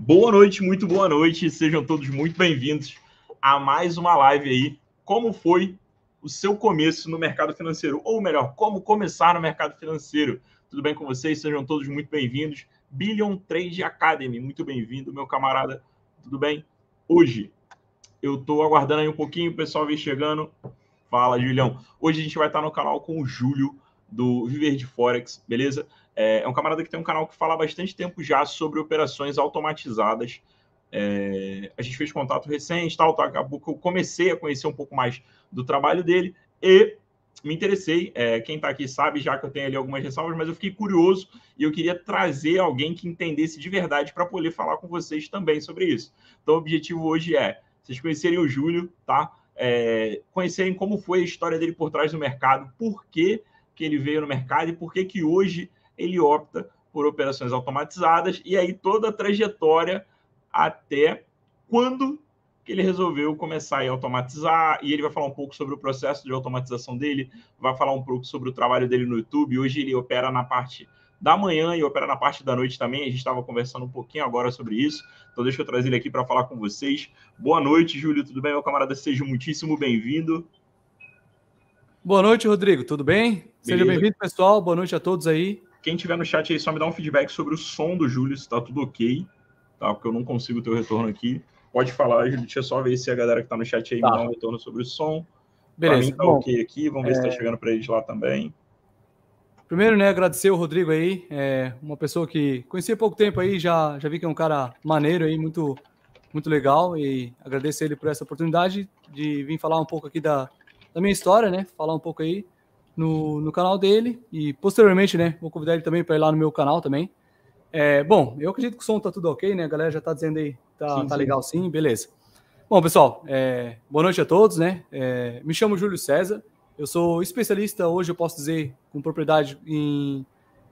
Boa noite, muito boa noite. Sejam todos muito bem-vindos a mais uma live aí. Como foi o seu começo no mercado financeiro? Ou melhor, como começar no mercado financeiro? Tudo bem com vocês? Sejam todos muito bem-vindos. Billion Trade Academy, muito bem-vindo, meu camarada. Tudo bem? Hoje eu estou aguardando aí um pouquinho, o pessoal vem chegando. Fala, Julião. Hoje a gente vai estar no canal com o Júlio do Viver de Forex, beleza? É, é, um camarada que tem um canal que fala há bastante tempo já sobre operações automatizadas. É, a gente fez contato recente, tal, tal, tá, acabou que eu comecei a conhecer um pouco mais do trabalho dele e me interessei. É, quem está aqui sabe já que eu tenho ali algumas ressalvas, mas eu fiquei curioso e eu queria trazer alguém que entendesse de verdade para poder falar com vocês também sobre isso. Então, o objetivo hoje é vocês conhecerem o Júlio, tá? É, conhecerem como foi a história dele por trás do mercado, por que que ele veio no mercado e por que que hoje ele opta por operações automatizadas e aí toda a trajetória até quando que ele resolveu começar a automatizar e ele vai falar um pouco sobre o processo de automatização dele, vai falar um pouco sobre o trabalho dele no YouTube. Hoje ele opera na parte da manhã e opera na parte da noite também. A gente estava conversando um pouquinho agora sobre isso, então deixa eu trazer ele aqui para falar com vocês. Boa noite, Júlio, tudo bem, meu camarada? Seja muitíssimo bem-vindo. Boa noite, Rodrigo. Tudo bem? Seja bem-vindo, pessoal. Boa noite a todos aí. Quem tiver no chat aí, só me dá um feedback sobre o som do Júlio, se tá tudo ok, tá? Porque eu não consigo ter o retorno aqui. Pode falar, Júlio. Deixa eu só ver se a galera que tá no chat aí tá. me dá um retorno sobre o som. Beleza. Pra mim tá Bom, ok aqui. Vamos ver é... se tá é, chegando para eles lá também. Primeiro, né, agradecer o Rodrigo aí, é uma pessoa que conheci há pouco tempo aí, já, já vi que é um cara maneiro aí, muito, muito legal, e agradeço ele por essa oportunidade de vir falar um pouco aqui da, da minha história, né? Falar um pouco aí no, no canal dele e posteriormente, né? Vou convidar ele também para ir lá no meu canal também. É, bom, eu acredito que o som tá tudo ok, né? A galera já tá dizendo aí, tá, sim, tá sim. legal sim, beleza. Bom, pessoal, é, boa noite a todos, né? É, me chamo Júlio César, eu sou especialista hoje, eu posso dizer, com propriedade em,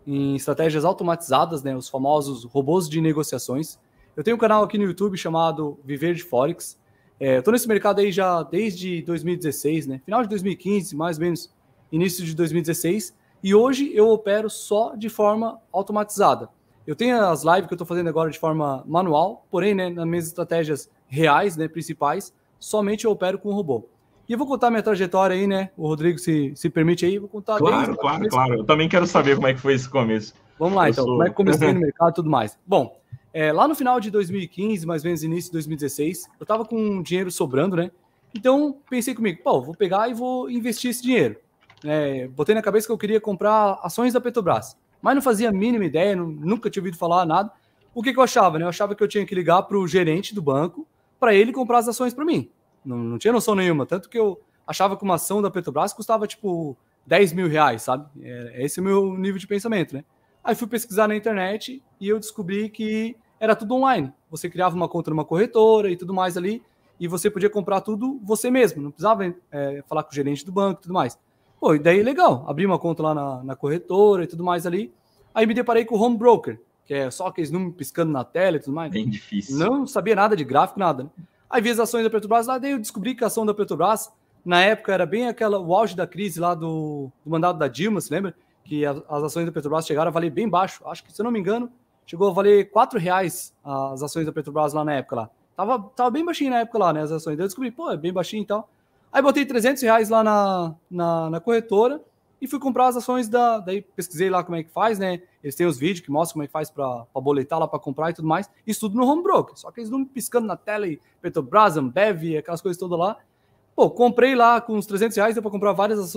em estratégias automatizadas, né? Os famosos robôs de negociações. Eu tenho um canal aqui no YouTube chamado Viver de Forex. Estou é, nesse mercado aí já desde 2016, né? Final de 2015, mais ou menos, início de 2016. E hoje eu opero só de forma automatizada. Eu tenho as lives que eu estou fazendo agora de forma manual, porém, né, nas minhas estratégias reais, né, principais, somente eu opero com o robô. E eu vou contar minha trajetória aí, né? O Rodrigo, se, se permite aí, vou contar. Claro, desde, claro, claro. Eu também quero saber como é que foi esse começo. Vamos lá, eu então. Sou... Como é que comecei no mercado e tudo mais. Bom, é, lá no final de 2015, mais ou menos início de 2016, eu tava com dinheiro sobrando, né? Então pensei comigo, pô, vou pegar e vou investir esse dinheiro. É, botei na cabeça que eu queria comprar ações da Petrobras, mas não fazia a mínima ideia, não, nunca tinha ouvido falar nada. O que, que eu achava, né? Eu achava que eu tinha que ligar para o gerente do banco para ele comprar as ações para mim. Não, não tinha noção nenhuma. Tanto que eu achava que uma ação da Petrobras custava tipo 10 mil reais, sabe? É, é esse é o meu nível de pensamento, né? Aí fui pesquisar na internet e eu descobri que era tudo online. Você criava uma conta numa corretora e tudo mais ali, e você podia comprar tudo você mesmo, não precisava é, falar com o gerente do banco e tudo mais. Pô, e daí legal, abri uma conta lá na, na corretora e tudo mais ali. Aí me deparei com o home broker, que é só aqueles números piscando na tela e tudo mais. Bem difícil. Não sabia nada de gráfico, nada. Né? Aí vi as ações da Petrobras lá, daí eu descobri que a ação da Petrobras, na época, era bem aquela, o auge da crise lá do, do mandato da Dilma, se lembra? Que a, as ações da Petrobras chegaram a valer bem baixo. Acho que, se eu não me engano, chegou a valer R$ reais as ações da Petrobras lá na época lá. Tava, tava bem baixinho na época lá, né? As ações. Daí eu descobri, pô, é bem baixinho e então. tal. Aí botei 300 reais lá na, na, na corretora e fui comprar as ações da. Daí pesquisei lá como é que faz, né? Eles têm os vídeos que mostram como é que faz para boletar lá para comprar e tudo mais. Isso tudo no home broker. Só que eles não piscando na tela e Petrobras, Ambev, aquelas coisas todas lá. Pô, comprei lá com uns 300 reais, deu para comprar várias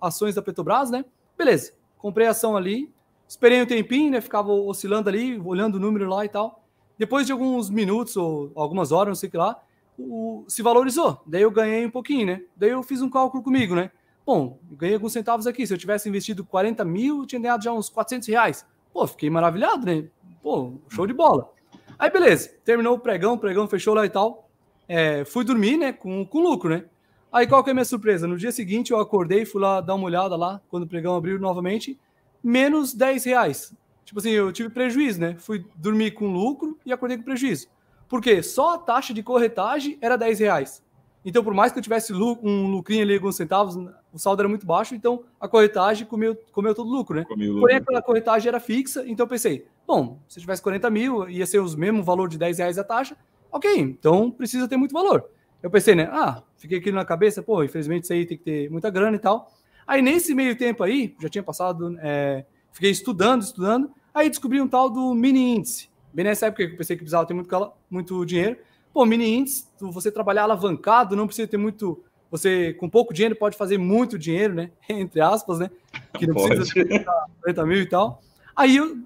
ações da Petrobras, né? Beleza, comprei a ação ali, esperei um tempinho, né? Ficava oscilando ali, olhando o número lá e tal. Depois de alguns minutos ou algumas horas, não sei o que lá, o, se valorizou. Daí eu ganhei um pouquinho, né? Daí eu fiz um cálculo comigo, né? Bom, ganhei alguns centavos aqui. Se eu tivesse investido 40 mil, eu tinha ganhado já uns 400 reais. Pô, fiquei maravilhado, né? Pô, show de bola. Aí, beleza. Terminou o pregão, o pregão fechou lá e tal. É, fui dormir, né? Com, com lucro, né? Aí, qual que é a minha surpresa? No dia seguinte, eu acordei, fui lá dar uma olhada lá, quando o pregão abriu novamente, menos 10 reais. Tipo assim, eu tive prejuízo, né? Fui dormir com lucro e acordei com prejuízo. Porque só a taxa de corretagem era 10 reais. Então, por mais que eu tivesse um lucrinho ali, alguns centavos, o saldo era muito baixo, então a corretagem comeu, comeu todo o lucro, né? Comeu Porém, aquela corretagem era fixa, então eu pensei, bom, se eu tivesse 40 mil, ia ser o mesmo valor de 10 reais a taxa, ok, então precisa ter muito valor. Eu pensei, né? Ah, fiquei aqui na cabeça, pô, infelizmente isso aí tem que ter muita grana e tal. Aí, nesse meio tempo aí, já tinha passado, é, fiquei estudando, estudando, aí descobri um tal do mini índice. Bem nessa época que eu pensei que precisava ter muito, muito dinheiro, Pô, mini índice, você trabalhar alavancado, não precisa ter muito. Você, com pouco dinheiro, pode fazer muito dinheiro, né? Entre aspas, né? Que não pode. precisa ter 40 mil e tal. Aí, eu,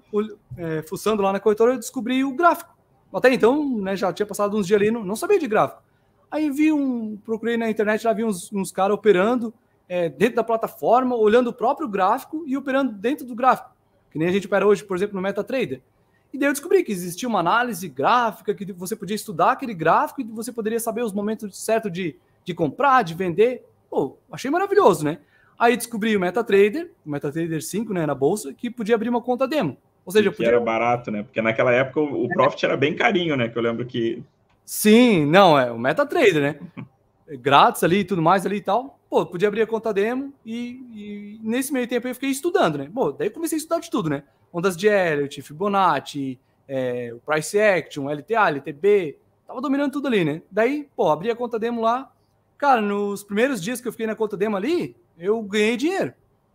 é, fuçando lá na corretora, eu descobri o gráfico. Até então, né, já tinha passado uns dias ali, não, não sabia de gráfico. Aí vi um, procurei na internet, lá vi uns, uns caras operando é, dentro da plataforma, olhando o próprio gráfico e operando dentro do gráfico. Que nem a gente opera hoje, por exemplo, no MetaTrader. E daí eu descobri que existia uma análise gráfica, que você podia estudar aquele gráfico e você poderia saber os momentos certos de, de comprar, de vender. Pô, achei maravilhoso, né? Aí descobri o MetaTrader, o MetaTrader 5, né, na bolsa, que podia abrir uma conta demo. Ou seja, podia... era barato, né? Porque naquela época o, é. Profit era bem carinho, né? Que eu lembro que. Sim, não, é o MetaTrader, né? Grátis ali e tudo mais ali e tal. Pô, podia abrir a conta demo e, e nesse meio tempo eu fiquei estudando, né? Bom, daí comecei a estudar de tudo, né? ondas de Elliott, Fibonacci, é, o Price Action, LTA, LTB, tava dominando tudo ali, né? Daí, pô, abri a conta demo lá. Cara, nos primeiros dias que eu fiquei na conta demo ali, eu ganhei dinheiro.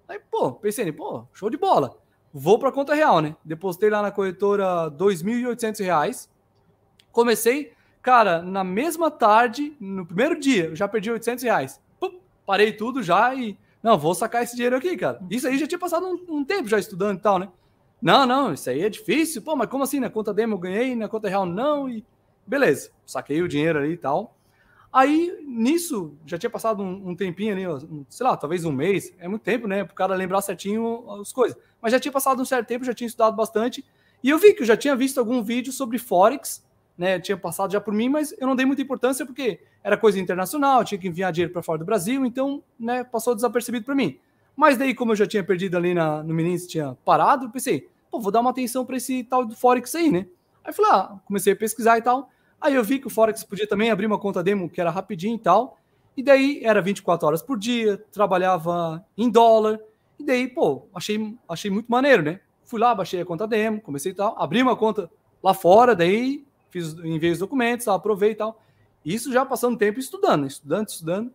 Aí, pô, pensei, pô, show de bola. Vou para a conta real, né? Depositei lá na corretora R$ 2.800. Comecei, cara, na mesma tarde, no primeiro dia, eu já perdi R$ 800. Reais. Pum, parei tudo já e, não, vou sacar esse dinheiro aqui, cara. Isso aí já tinha passado um, um tempo já estudando e tal, né? Não, não, isso aí é difícil. Pô, mas como assim? Na conta demo eu ganhei, na conta real não. E beleza, saquei o dinheiro ali e tal. Aí, nisso, já tinha passado um, um tempinho ali, sei lá, talvez um mês, é muito tempo, né, para o cara lembrar certinho as coisas. Mas já tinha passado um certo tempo, já tinha estudado bastante, e eu vi que eu já tinha visto algum vídeo sobre Forex, né, tinha passado já por mim, mas eu não dei muita importância porque era coisa internacional, tinha que enviar dinheiro para fora do Brasil, então, né, passou desapercebido para mim. Mas daí, como eu já tinha perdido ali na, no Menins, tinha parado, pensei, pô, vou dar uma atenção para esse tal do Forex aí, né? Aí fui lá, ah, comecei a pesquisar e tal. Aí eu vi que o Forex podia também abrir uma conta demo, que era rapidinho e tal. E daí era 24 horas por dia, trabalhava em dólar. E daí, pô, achei, achei muito maneiro, né? Fui lá, baixei a conta demo, comecei e tal, abri uma conta lá fora, daí fiz, enviei os documentos, tal, aprovei e tal. Isso já passando tempo estudando, estudando, estudando.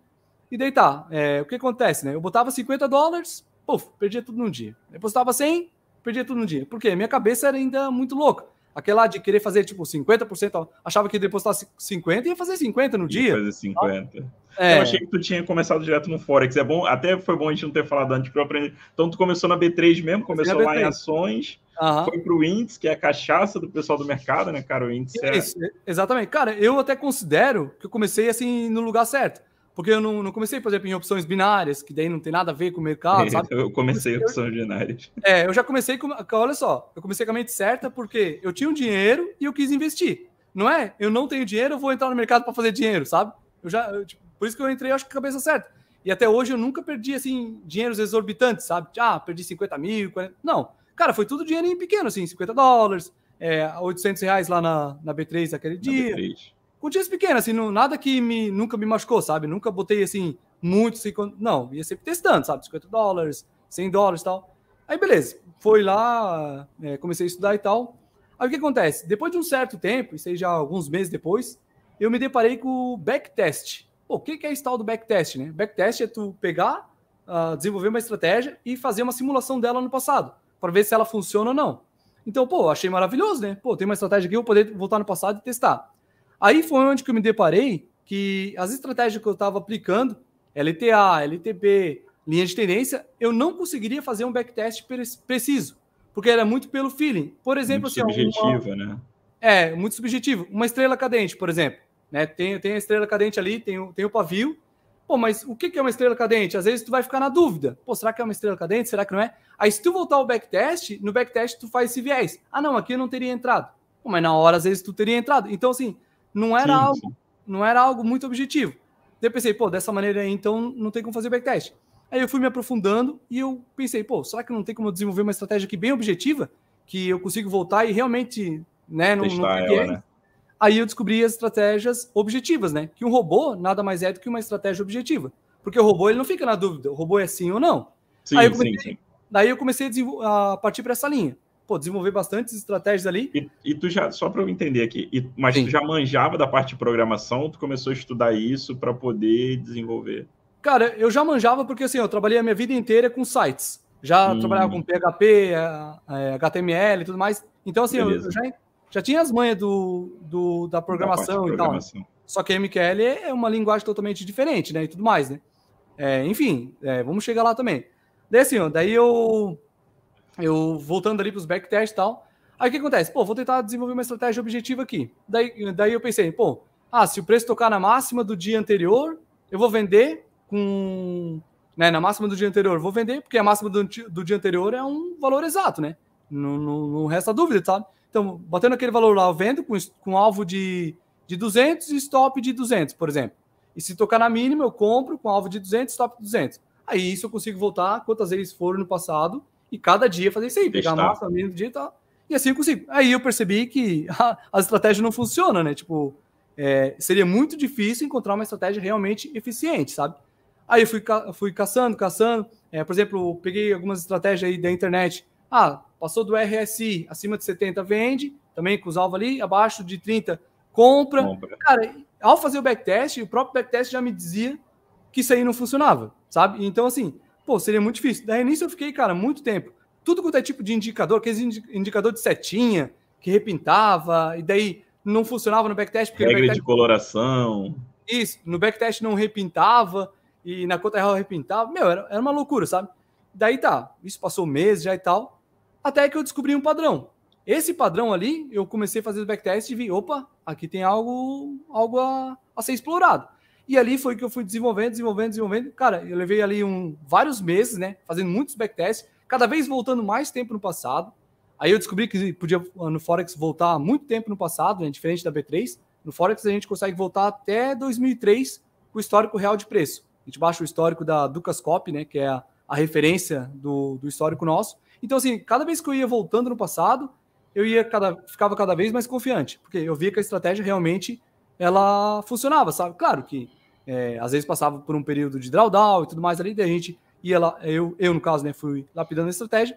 E daí tá, é, o que acontece, né? Eu botava 50 dólares, puf, perdia tudo num dia. Depositava 100, Perdia tudo no dia Por quê? Minha cabeça era ainda muito louca. Aquela de querer fazer tipo 50%, achava que depositar 50 e ia fazer 50 no ia dia. Fazer 50. É. Eu achei que tu tinha começado direto no Forex. É bom, até foi bom a gente não ter falado antes, para aprender Então tu começou na B3 mesmo, começou B3. lá em ações, uhum. foi pro índice, que é a cachaça do pessoal do mercado, né, cara? O índice é... Isso, exatamente. Cara, eu até considero que eu comecei assim no lugar certo porque eu não, não comecei, por exemplo, em opções binárias, que daí não tem nada a ver com o mercado, sabe? Eu comecei em opções binárias. É, eu já comecei com. Olha só, eu comecei com a mente certa porque eu tinha um dinheiro e eu quis investir. Não é? Eu não tenho dinheiro, eu vou entrar no mercado para fazer dinheiro, sabe? Eu já, eu, tipo, por isso que eu entrei, acho que cabeça certa. E até hoje eu nunca perdi, assim, dinheiros exorbitantes, sabe? Ah, perdi 50 mil, 40... Não. Cara, foi tudo dinheiro em pequeno, assim, 50 dólares, é, 800 reais lá na, na B3 aquele na dia. B3 com pequenas, pequenos, assim, não, nada que me, nunca me machucou, sabe? Nunca botei, assim, muito, assim, não, ia sempre testando, sabe? 50 dólares, 100 dólares e tal. Aí, beleza, foi lá, é, comecei a estudar e tal. Aí, o que acontece? Depois de um certo tempo, isso aí já alguns meses depois, eu me deparei com o backtest. Pô, o que, que é esse tal do backtest, né? Backtest é tu pegar, uh, desenvolver uma estratégia e fazer uma simulação dela no passado, para ver se ela funciona ou não. Então, pô, achei maravilhoso, né? Pô, tem uma estratégia aqui, eu vou poder voltar no passado e testar. Aí foi onde que eu me deparei que as estratégias que eu estava aplicando, LTA, LTB, linha de tendência, eu não conseguiria fazer um backtest preciso, porque era muito pelo feeling. Por exemplo, muito assim, subjetivo, uma... né? É, muito subjetivo. Uma estrela cadente, por exemplo. Né? Tem, tem a estrela cadente ali, tem o, tem o pavio. Pô, mas o que é uma estrela cadente? Às vezes tu vai ficar na dúvida. Pô, será que é uma estrela cadente? Será que não é? Aí se tu voltar ao backtest, no backtest tu faz esse viés. Ah, não, aqui eu não teria entrado. Pô, mas na hora às vezes tu teria entrado. Então, assim, não era sim, algo, sim. não era algo muito objetivo. eu pensei, pô, dessa maneira aí, então não tem como fazer backtest. Aí eu fui me aprofundando e eu pensei, pô, será que não tem como eu desenvolver uma estratégia aqui bem objetiva, que eu consigo voltar e realmente, né, não, não ela, né? Aí eu descobri as estratégias objetivas, né? Que um robô nada mais é do que uma estratégia objetiva, porque o robô ele não fica na dúvida, o robô é sim ou não. Sim, aí eu comecei, sim, sim. Daí eu comecei a, a partir para essa linha pô, desenvolver bastantes estratégias ali. E, e tu já, só para eu entender aqui, e, mas Sim. tu já manjava da parte de programação, tu começou a estudar isso para poder desenvolver? Cara, eu já manjava porque assim, eu trabalhei a minha vida inteira com sites. Já hum. trabalhava com PHP, HTML é, e tudo mais. Então, assim, Beleza. eu, já, já tinha as manhas do, do da programação da e programação. tal. Só que a MQL é, é uma linguagem totalmente diferente, né? E tudo mais, né? É, enfim, é, vamos chegar lá também. Daí assim, ó, daí eu eu voltando ali para os backtests e tal. Aí o que acontece? Pô, vou tentar desenvolver uma estratégia objetiva aqui. Daí, daí eu pensei, pô, ah, se o preço tocar na máxima do dia anterior, eu vou vender com. Né, na máxima do dia anterior, vou vender, porque a máxima do, do dia anterior é um valor exato, né? Não, não, não resta dúvida, sabe? Então, batendo aquele valor lá, eu vendo com, com alvo de, de 200 e stop de 200, por exemplo. E se tocar na mínima, eu compro com alvo de 200 stop de 200. Aí isso eu consigo voltar quantas vezes foram no passado e cada dia fazer isso aí, pegar Está. a massa mesmo dia e tal. E assim eu consigo. Aí eu percebi que a, a estratégia não funciona, né? Tipo, é, seria muito difícil encontrar uma estratégia realmente eficiente, sabe? Aí eu fui, ca, fui caçando, caçando. É, por exemplo, peguei algumas estratégias aí da internet. Ah, passou do RSI acima de 70, vende, também com os alvos ali, abaixo de 30, compra. compra. Cara, ao fazer o backtest, o próprio backtest já me dizia que isso aí não funcionava, sabe? Então, assim, pô, seria muito difícil. Daí nisso eu fiquei, cara, muito tempo. Tudo quanto é tipo de indicador, aqueles indicador de setinha, que repintava, e daí não funcionava no backtest. Porque Regra backtest... de coloração. Isso, no backtest não repintava, e na conta real repintava. Meu, era, era uma loucura, sabe? Daí tá, isso passou meses já e tal, até que eu descobri um padrão. Esse padrão ali, eu comecei a fazer o backtest e vi, opa, aqui tem algo, algo a, a ser explorado. E ali foi que eu fui desenvolvendo, desenvolvendo, desenvolvendo. Cara, eu levei ali um, vários meses, né? Fazendo muitos backtests, cada vez voltando mais tempo no passado. Aí eu descobri que podia no Forex voltar muito tempo no passado, né, diferente da B3. No Forex a gente consegue voltar até 2003 com o histórico real de preço. A gente baixa o histórico da Ducascop, né, que é a, a referência do, do, histórico nosso. Então, assim, cada vez que eu ia voltando no passado, eu ia cada, ficava cada vez mais confiante, porque eu via que a estratégia realmente ela funcionava, sabe? Claro que é, às vezes passava por um período de drawdown e tudo mais ali, daí a gente ia lá, eu, eu no caso, né, fui lapidando a estratégia.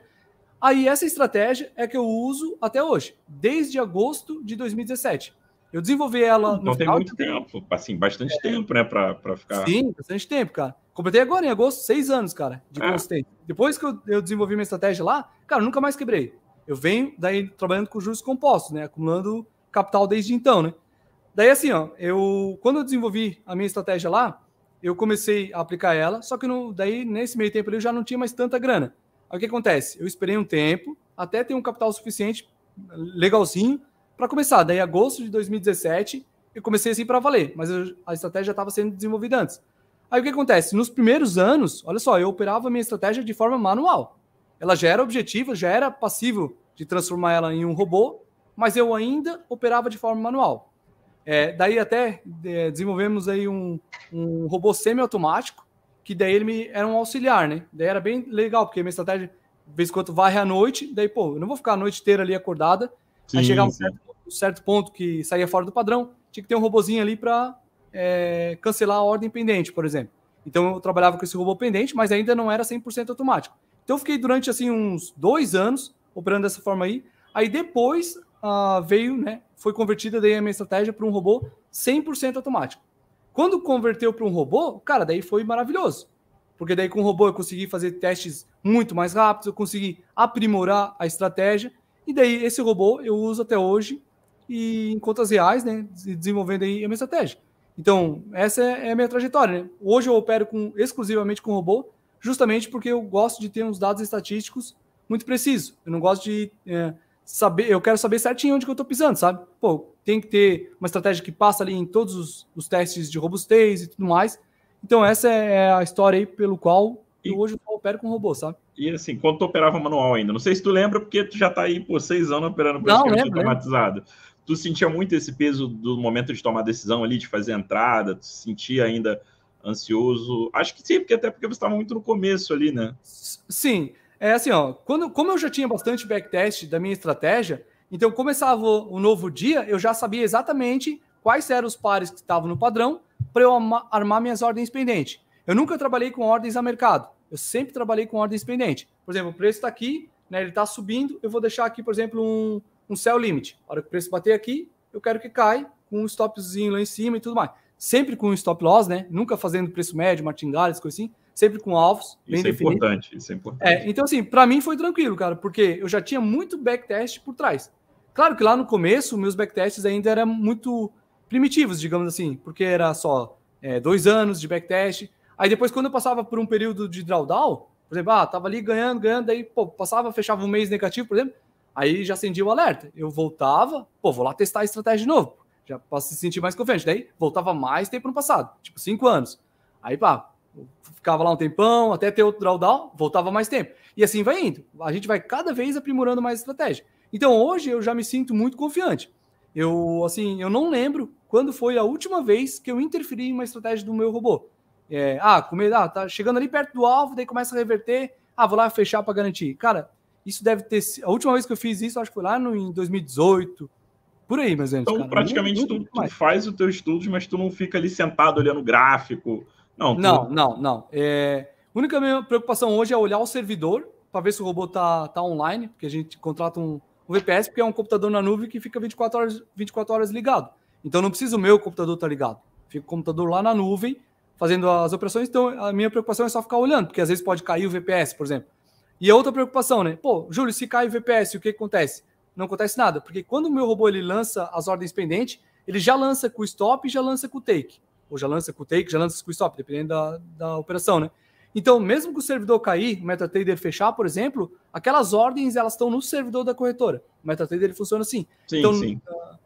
Aí essa estratégia é que eu uso até hoje, desde agosto de 2017. Eu desenvolvi ela Não então tem muito tempo, assim, bastante é, tempo, né, pra, ficar... Sim, bastante tempo, cara. Completei agora, em agosto, seis anos, cara, de é. consistência. Depois que eu, eu desenvolvi minha estratégia lá, cara, nunca mais quebrei. Eu venho daí trabalhando com juros compostos, né, acumulando capital desde então, né. Daí, assim, ó, eu, quando eu desenvolvi a minha estratégia lá, eu comecei a aplicar ela, só que no, daí, nesse meio tempo, eu já não tinha mais tanta grana. Aí, o que acontece? Eu esperei um tempo, até ter um capital suficiente, legalzinho, para começar. Daí, agosto de 2017, eu comecei assim para valer, mas eu, a estratégia já estava sendo desenvolvida antes. Aí o que acontece? Nos primeiros anos, olha só, eu operava a minha estratégia de forma manual. Ela já era objetiva, já era passível de transformar ela em um robô, mas eu ainda operava de forma manual. É, daí até é, desenvolvemos aí um, um robô automático que daí ele me, era um auxiliar, né? Daí era bem legal, porque minha estratégia, de vez em quando, varre à noite, daí, pô, eu não vou ficar a noite inteira ali acordada. Sim, aí chegava um certo, um certo, ponto que saía fora do padrão, tinha que ter um robozinho ali para é, cancelar a ordem pendente, por exemplo. Então eu trabalhava com esse robô pendente, mas ainda não era 100% automático. Então eu fiquei durante assim uns dois anos operando dessa forma aí. Aí depois uh, veio, né, foi convertida daí a minha estratégia para um robô 100% automático. Quando converteu para um robô, cara, daí foi maravilhoso. Porque daí com o robô eu consegui fazer testes muito mais rápidos, eu consegui aprimorar a estratégia. E daí esse robô eu uso até hoje e em contas reais, né, desenvolvendo aí a minha estratégia. Então, essa é, é a minha trajetória. Né? Hoje eu opero com, exclusivamente com robô, justamente porque eu gosto de ter uns dados estatísticos muito precisos. Eu não gosto de é, saber, eu quero saber certinho onde que eu estou pisando, sabe? Pô, tem que ter uma estratégia que passa ali em todos os, os testes de robustez e tudo mais. Então essa é, é a história aí pelo qual e, eu hoje eu opero com robô, sabe? E assim, quando tu operava manual ainda, não sei se tu lembra, porque tu já está aí por seis anos operando praticamente não, automatizado. Lembro. Tu sentia muito esse peso do momento de tomar decisão ali, de fazer entrada, tu sentia ainda ansioso? Acho que sim, porque até porque você estava muito no começo ali, né? Sim, é assim, ó, quando, como eu já tinha bastante backtest da minha estratégia, então começava o, novo dia, eu já sabia exatamente quais eram os pares que estavam no padrão para eu armar minhas ordens pendentes. Eu nunca trabalhei com ordens a mercado. Eu sempre trabalhei com ordens pendentes. Por exemplo, o preço está aqui, né, ele está subindo, eu vou deixar aqui, por exemplo, um, um sell limit. A hora que o preço bater aqui, eu quero que cai com um stopzinho lá em cima e tudo mais. Sempre com um stop loss, né? Nunca fazendo preço médio, martingales, coisa assim sempre com alvos. isso é definido. importante, isso é importante. É, então, assim, para mim foi tranquilo, cara, porque eu já tinha muito backtest por trás. Claro que lá no começo, meus backtests ainda eram muito primitivos, digamos assim, porque era só é, dois anos de backtest. Aí depois, quando eu passava por um período de drawdown, por exemplo, ah, tava ali ganhando, ganhando, aí pô, passava, fechava um mês negativo, por exemplo, aí já acendia o alerta. Eu voltava, pô, vou lá testar a estratégia de novo, já para se sentir mais confiante. Daí voltava mais tempo no passado, tipo cinco anos. Aí pá, ficava lá um tempão, até ter outro drawdown, voltava mais tempo. E assim vai indo. A gente vai cada vez aprimorando mais a estratégia. Então hoje eu já me sinto muito confiante. Eu, assim, eu não lembro quando foi a última vez que eu interferi em uma estratégia do meu robô. É, ah, comer, ah, tá chegando ali perto do alvo, daí começa a reverter. Ah, vou lá fechar para garantir. Cara, isso deve ter. A última vez que eu fiz isso, acho que foi lá no, em 2018, por aí, mas Então, cara, praticamente tu, tu, faz o teu estudos, mas tu não fica ali sentado olhando o gráfico, não, não, tu... não. não. É... A única minha preocupação hoje é olhar o servidor para ver se o robô tá, tá online, porque a gente contrata um, um VPS, porque é um computador na nuvem que fica 24 horas, 24 horas ligado. Então não precisa o meu computador estar tá ligado. Fica o computador lá na nuvem fazendo as operações. Então a minha preocupação é só ficar olhando, porque às vezes pode cair o VPS, por exemplo. E a outra preocupação, né? Pô, Júlio, se cai o VPS, o que acontece? Não acontece nada, porque quando o meu robô ele lança as ordens pendentes, ele já lança com o stop e já lança com o take ou já lança com o take, já lança com o stop, dependendo da, da operação, né? Então, mesmo que o servidor cair, o MetaTrader fechar, por exemplo, aquelas ordens elas estão no servidor da corretora. O MetaTrader ele funciona assim. Sim, então, sim. ah,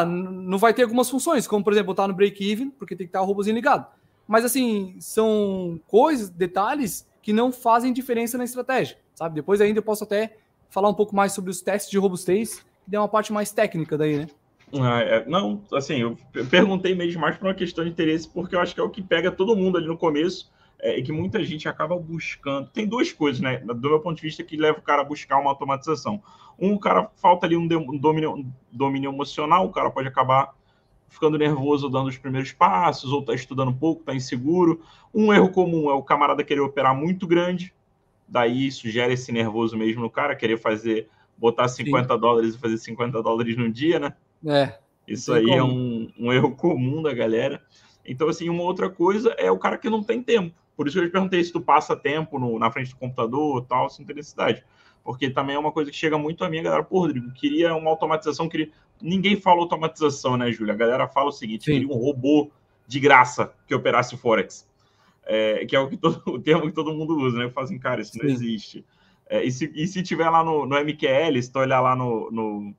ah não vai ter algumas funções, como por exemplo, botar no break-even, porque tem que estar o robôzinho ligado. Mas assim, são coisas, detalhes que não fazem diferença na estratégia, sabe? Depois ainda eu posso até falar um pouco mais sobre os testes de robustez, que é uma parte mais técnica daí, né? Ah, é, não, assim, eu perguntei mesmo mais por uma questão de interesse, porque eu acho que é o que pega todo mundo ali no começo é, e que muita gente acaba buscando. Tem duas coisas, né, do meu ponto de vista, que leva o cara a buscar uma automatização. Um, o cara falta ali um, domínio, domínio emocional, o cara pode acabar ficando nervoso dando os primeiros passos, ou está estudando pouco, está inseguro. Um erro comum é o camarada querer operar muito grande, daí isso gera esse nervoso mesmo no cara, querer fazer, botar 50 Sim. dólares e fazer 50 dólares no dia, né? É. Isso aí é como. é um, um erro comum da galera. Então, assim, uma outra coisa é o cara que não tem tempo. Por isso que eu te perguntei se tu passa tempo no, na frente do computador tal, sem ter necessidade. Porque também é uma coisa que chega muito a a galera. Pô, Rodrigo, queria uma automatização. Queria... Ninguém fala automatização, né, Júlia? A galera fala o seguinte: Sim. queria um robô de graça que operasse o Forex. É, que é o, que todo, o termo que todo mundo usa, né? Fazem assim, cara, isso não existe. É, e, se, e se tiver lá no, no MQL, se tu olhar lá no, no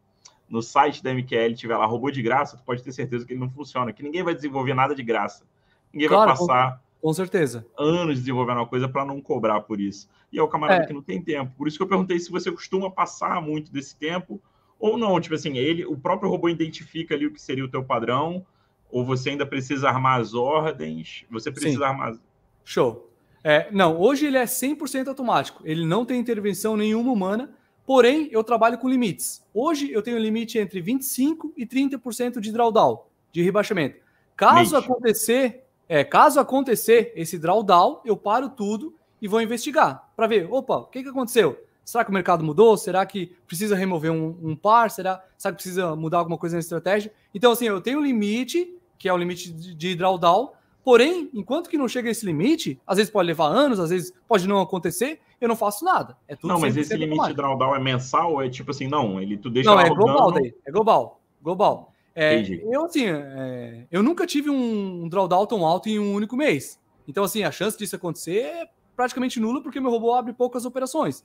no site da MQL tiver lá robô de graça, tu pode ter certeza que ele não funciona, que ninguém vai desenvolver nada de graça. Ninguém claro, vai passar com, com, certeza anos desenvolvendo uma coisa para não cobrar por isso. E é o camarada é. que não tem tempo. Por isso que eu perguntei se você costuma passar muito desse tempo ou não. Tipo assim, ele, o próprio robô identifica ali o que seria o teu padrão, ou você ainda precisa armar as ordens, você precisa Sim. armar. Show. É, não, hoje ele é 100% automático. Ele não tem intervenção nenhuma humana Porém, eu trabalho com limites. Hoje eu tenho um limite entre 25 e 30% de drawdown, de rebaixamento. Caso Limite. acontecer, é, caso acontecer esse drawdown, eu paro tudo e vou investigar para ver, opa, o que, que aconteceu? Será que o mercado mudou? Será que precisa remover um, um par? Será, será que precisa mudar alguma coisa na estratégia? Então, assim, eu tenho um limite, que é o limite de, de drawdown, Porém, enquanto que não chega esse limite, às vezes pode levar anos, às vezes pode não acontecer, eu não faço nada. É tudo não, mas esse limite mais. drawdown é mensal? É tipo assim, não, ele tu deixa Não, é global daí, é global, global. É, eu, assim, é, eu nunca tive um drawdown tão alto em um único mês. Então, assim, a chance disso acontecer é praticamente nula, porque meu robô abre poucas operações.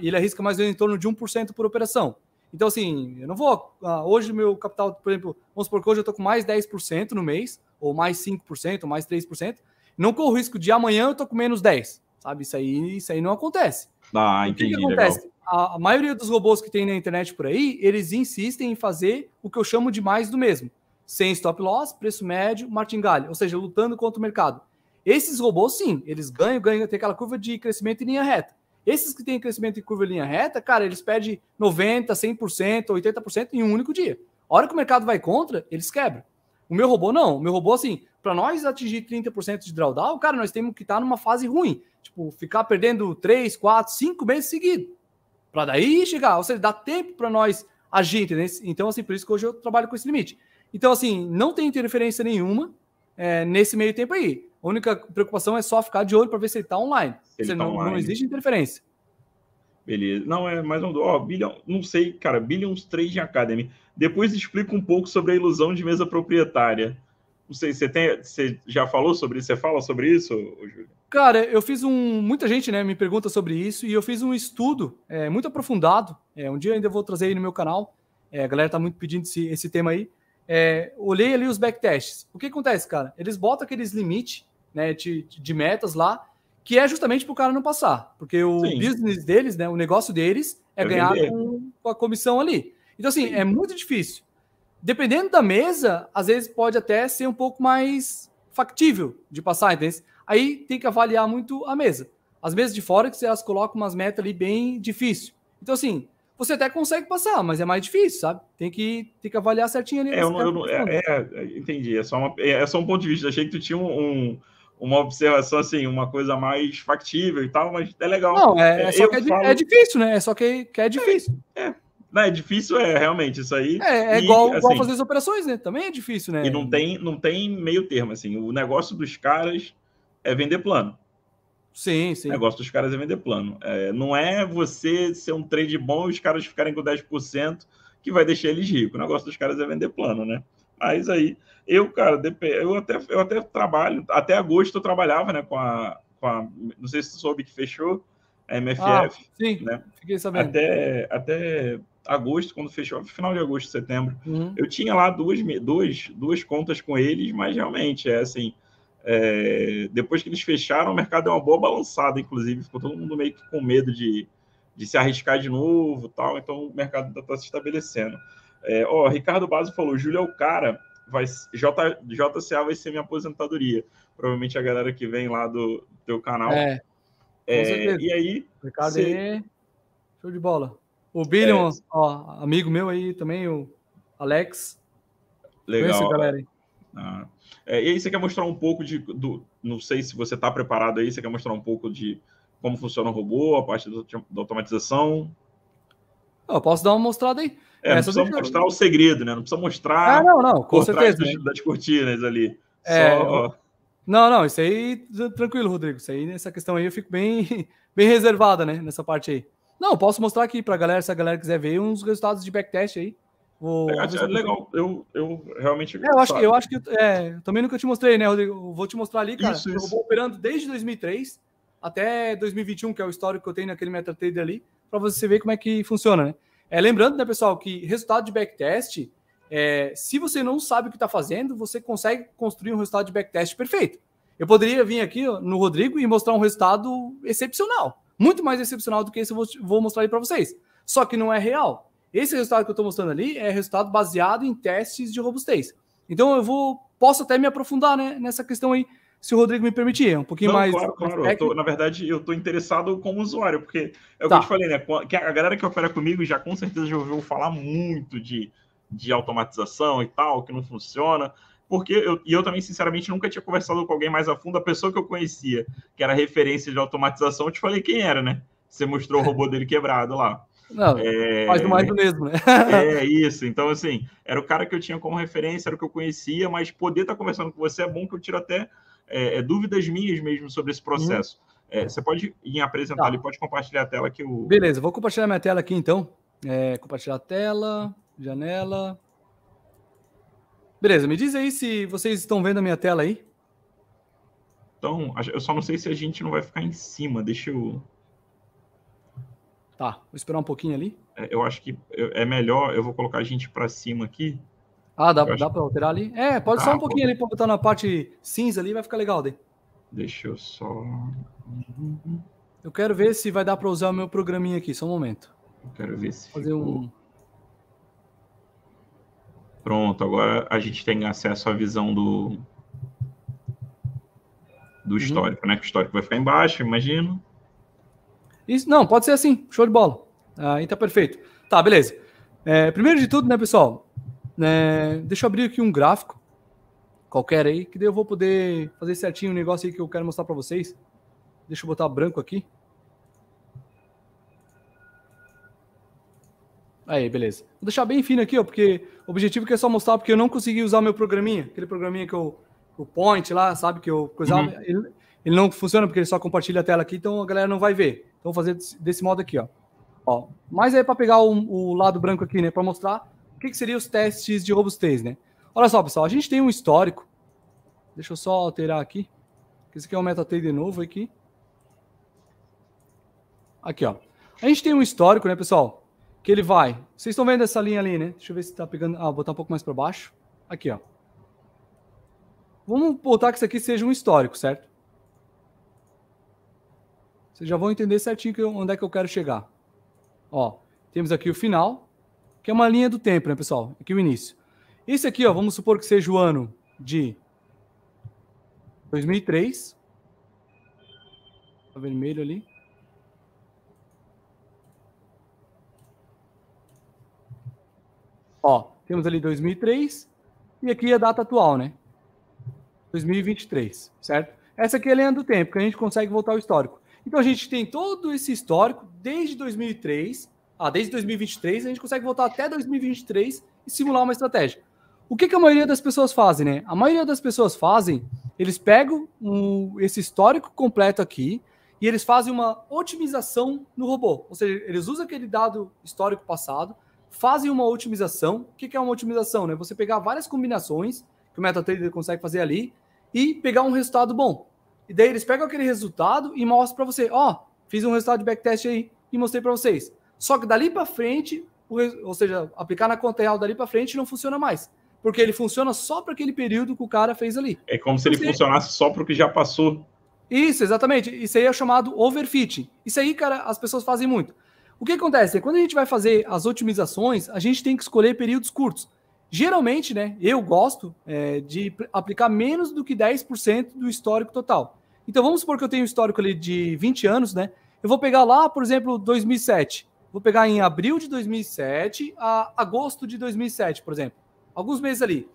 E ele arrisca mais ou menos em torno de 1% por operação. Então, assim, eu não vou. Ah, hoje, meu capital, por exemplo, vamos supor que hoje eu estou com mais 10% no mês ou mais 5%, ou mais 3%, não corro o risco de amanhã eu tô com menos 10, sabe? Isso aí, isso aí não acontece. Ah, entendi, o que, que acontece? Legal. A, maioria dos robôs que tem na internet por aí, eles insistem em fazer o que eu chamo de mais do mesmo. Sem stop loss, preço médio, martingale, ou seja, lutando contra o mercado. Esses robôs, sim, eles ganham, ganham, tem aquela curva de crescimento em linha reta. Esses que têm crescimento em curva em linha reta, cara, eles perdem 90%, 100%, 80% em um único dia. A hora que o mercado vai contra, eles quebram. O meu robô não. O meu robô, assim, para nós atingir 30% de drawdown, cara, nós temos que estar tá numa fase ruim. Tipo, ficar perdendo 3, 4, 5 meses seguidos. Para daí chegar. Ou seja, dá tempo para nós agir, entendeu? Então, assim, por isso que hoje eu trabalho com esse limite. Então, assim, não tem interferência nenhuma é, nesse meio tempo aí. A única preocupação é só ficar de olho para ver se ele está online. Ele tá não, online. não existe interferência. Beleza. Não, é mais um. Ó, oh, Billion, não sei, cara, Billions 3 Academy. Depois explica um pouco sobre a ilusão de mesa proprietária. Não sei, você tem. Você já falou sobre isso? Você fala sobre isso, Júlio? Cara, eu fiz um. Muita gente né, me pergunta sobre isso, e eu fiz um estudo é, muito aprofundado. É, um dia ainda vou trazer aí no meu canal. É, a galera tá muito pedindo esse, esse tema aí. É, olhei ali os backtests. O que acontece, cara? Eles botam aqueles limites né, de, de metas lá que é justamente para o cara não passar, porque o Sim. business deles, né, o negócio deles é Eu é ganhar com, com, a comissão ali. Então, assim, Sim. é muito difícil. Dependendo da mesa, às vezes pode até ser um pouco mais factível de passar, entende? Aí tem que avaliar muito a mesa. As mesas de fora que elas colocam umas metas ali bem difícil. Então, assim, você até consegue passar, mas é mais difícil, sabe? Tem que, tem que avaliar certinho ali. É, eu não, eu não, é, é, entendi. É só, uma, é, é, só um ponto de vista. achei que tu tinha um uma observação, assim, uma coisa mais factível e tal, mas é legal. Não, é, é, é só que é, falo... é, difícil, né? É só que, que é difícil. É, é. Não, é difícil, é realmente isso aí. É, é e, igual, assim, igual fazer as operações, né? Também é difícil, né? E não tem, não tem meio termo, assim. O negócio dos caras é vender plano. Sim, sim. O negócio dos caras é vender plano. É, não é você ser um trade bom e os caras ficarem com 10% que vai deixar eles ricos. O negócio dos caras é vender plano, né? Mas aí, eu, cara, eu até, eu até trabalho, até agosto eu trabalhava, né, com a, com a não sei se tu soube que fechou, a MFF. Ah, sim, né? fiquei sabendo. Até, até agosto, quando fechou, final de agosto, setembro, uhum. eu tinha lá duas, duas, duas contas com eles, mas realmente, é assim, é, depois que eles fecharam, o mercado deu uma boa balançada, inclusive, ficou todo mundo meio que com medo de, de se arriscar de novo tal, então o mercado está se estabelecendo. É, ó, Ricardo Basso falou, Júlio é o cara, vai, J, JCA vai ser minha aposentadoria. Provavelmente a galera que vem lá do teu canal. É. é e aí. Ricardo cê... aí. Show de bola. O Billion, é. ó, amigo meu aí também, o Alex. Legal. galera Ah. É, e aí você quer mostrar um pouco de. Do, não sei se você está preparado aí, você quer mostrar um pouco de como funciona o robô, a parte da automatização? Eu posso dar uma mostrada aí. É, não precisa mostrar o segredo, né? Não precisa mostrar ah, não, não, com certeza, dos, das cortinas ali. É, Só... Não, não, isso aí, tranquilo, Rodrigo. Isso aí, nessa questão aí, eu fico bem, bem reservada, né? Nessa parte aí. Não, posso mostrar aqui pra galera, se a galera quiser ver, uns resultados de backtest aí. Vou... É, é legal, eu, eu realmente. É, eu, acho que, eu acho que. É, também nunca te mostrei, né, Rodrigo? Vou te mostrar ali, cara. Isso, eu vou operando desde 2003 até 2021, que é o histórico que eu tenho naquele MetaTrader ali, para você ver como é que funciona, né? É, lembrando, né, pessoal, que resultado de backtest, é, se você não sabe o que está fazendo, você consegue construir um resultado de backtest perfeito. Eu poderia vir aqui no Rodrigo e mostrar um resultado excepcional, muito mais excepcional do que esse eu vou mostrar aí para vocês. Só que não é real. Esse resultado que eu estou mostrando ali é resultado baseado em testes de robustez. Então eu vou posso até me aprofundar né, nessa questão aí se o Rodrigo me permitir, um pouquinho não, mais. Claro, claro. Eu tô, na verdade, eu estou interessado como usuário, porque é o tá. que eu tá. te falei, né? Que a galera que opera comigo já com certeza já ouviu falar muito de, de automatização e tal, que não funciona. Porque eu, e eu também, sinceramente, nunca tinha conversado com alguém mais a fundo. A pessoa que eu conhecia, que era referência de automatização, eu te falei quem era, né? Você mostrou o robô dele quebrado lá. Não, é... faz do mais do mesmo, né? é isso. Então, assim, era o cara que eu tinha como referência, era o que eu conhecia, mas poder estar tá conversando com você é bom que eu tiro até é, é, dúvidas minhas mesmo sobre esse processo. Uhum. É, você pode ir apresentar tá. ali, pode compartilhar a tela que o. Beleza, vou compartilhar minha tela aqui então. É, compartilhar a tela, janela. Beleza, me diz aí se vocês estão vendo a minha tela aí. Então, eu só não sei se a gente não vai ficar em cima. Deixa eu. Tá, vou esperar um pouquinho ali. É, eu acho que é melhor, eu vou colocar a gente para cima aqui. Ah, dá, dá para alterar ali? É, pode ah, só um pouquinho ali para botar na parte cinza ali, vai ficar legal daí. Deixa eu só. Eu quero ver se vai dar para usar o meu programinha aqui, só um momento. Eu quero ver se. Fazer ficou... um. Pronto, agora a gente tem acesso à visão do. Do uhum. histórico, uhum. né? Que o histórico vai ficar embaixo, imagino. Isso, não, pode ser assim, show de bola. Aí ah, tá então, perfeito. Tá, beleza. É, primeiro de tudo, né, pessoal? Né? Deixa eu abrir aqui um gráfico qualquer aí, que daí eu vou poder fazer certinho o negócio aí que eu quero mostrar para vocês. Deixa eu botar branco aqui. Aí, beleza. Vou deixar bem fino aqui, ó, porque o objetivo é só mostrar, porque eu não consegui usar o meu programinha, aquele programinha que eu, o Point lá, sabe, que eu coisava, uhum. ele, ele, não funciona porque ele só compartilha a tela aqui, então a galera não vai ver. Então vou fazer desse, desse modo aqui, ó. ó mas aí é para pegar o, o, lado branco aqui, né, para mostrar, que, que seriam os testes de robustez, né? Olha só, pessoal, a gente tem um histórico. Deixa eu só alterar aqui. Esse aqui é o um de novo aqui. Aqui, ó. A gente tem um histórico, né, pessoal? Que ele vai. Vocês estão vendo essa linha ali, né? Deixa eu ver se está pegando. Ah, vou botar um pouco mais para baixo. Aqui, ó. Vamos botar que isso aqui seja um histórico, certo? Vocês já vão entender certinho onde é que eu quero chegar. Ó, temos aqui o final, que é uma linha do tempo, né, pessoal? Aqui o início. Isso aqui, ó, vamos supor que seja o ano de 2003. Tá vermelho ali. Ó, temos ali 2003 e aqui a data atual, né? 2023, certo? Essa aqui é a linha do tempo, que a gente consegue voltar ao histórico. Então a gente tem todo esse histórico desde 2003 ah, desde 2023 a gente consegue voltar até 2023 e simular uma estratégia. O que, que a maioria das pessoas fazem, né? A maioria das pessoas fazem, eles pegam um, esse histórico completo aqui e eles fazem uma otimização no robô. Ou seja, eles usam aquele dado histórico passado, fazem uma otimização. O que, que é uma otimização, né? Você pegar várias combinações que o MetaTrader consegue fazer ali e pegar um resultado bom. E daí eles pegam aquele resultado e mostram para você, ó, oh, fiz um resultado de backtest aí e mostrei para vocês. Só que dali para frente, ou seja, aplicar na conta real dali para frente não funciona mais. Porque ele funciona só para aquele período que o cara fez ali. É como se ele então, Você... funcionasse só para o que já passou. Isso, exatamente. Isso aí é chamado overfitting. Isso aí, cara, as pessoas fazem muito. O que acontece? É quando a gente vai fazer as otimizações, a gente tem que escolher períodos curtos. Geralmente, né, eu gosto é, de aplicar menos do que 10% do histórico total. Então, vamos supor que eu tenho um histórico ali de 20 anos, né? Eu vou pegar lá, por exemplo, 2007. Vou pegar em abril de 2007 a agosto de 2007, por exemplo. Alguns meses ali.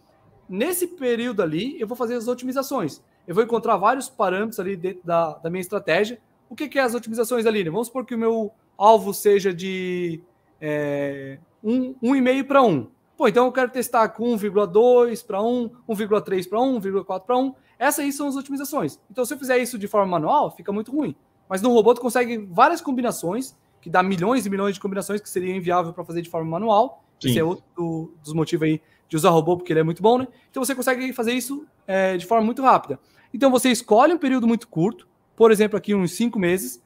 Nesse período ali, eu vou fazer as otimizações. Eu vou encontrar vários parâmetros ali dentro da, da minha estratégia. O que, que é as otimizações ali? Vamos supor que o meu alvo seja de é, 1,5 um, um para 1. Pô, então eu quero testar com 1,2 para 1, 1,3 para 1, 1,4 para 1. Essas aí são as otimizações. Então, se eu fizer isso de forma manual, fica muito ruim. Mas no robô, tu consegue várias combinações que dá milhões e milhões de combinações que seria inviável para fazer de forma manual. Sim. Esse é outro dos motivos aí de usar robô, porque ele é muito bom, né? Então você consegue fazer isso é, de forma muito rápida. Então você escolhe um período muito curto, por exemplo, aqui uns cinco meses,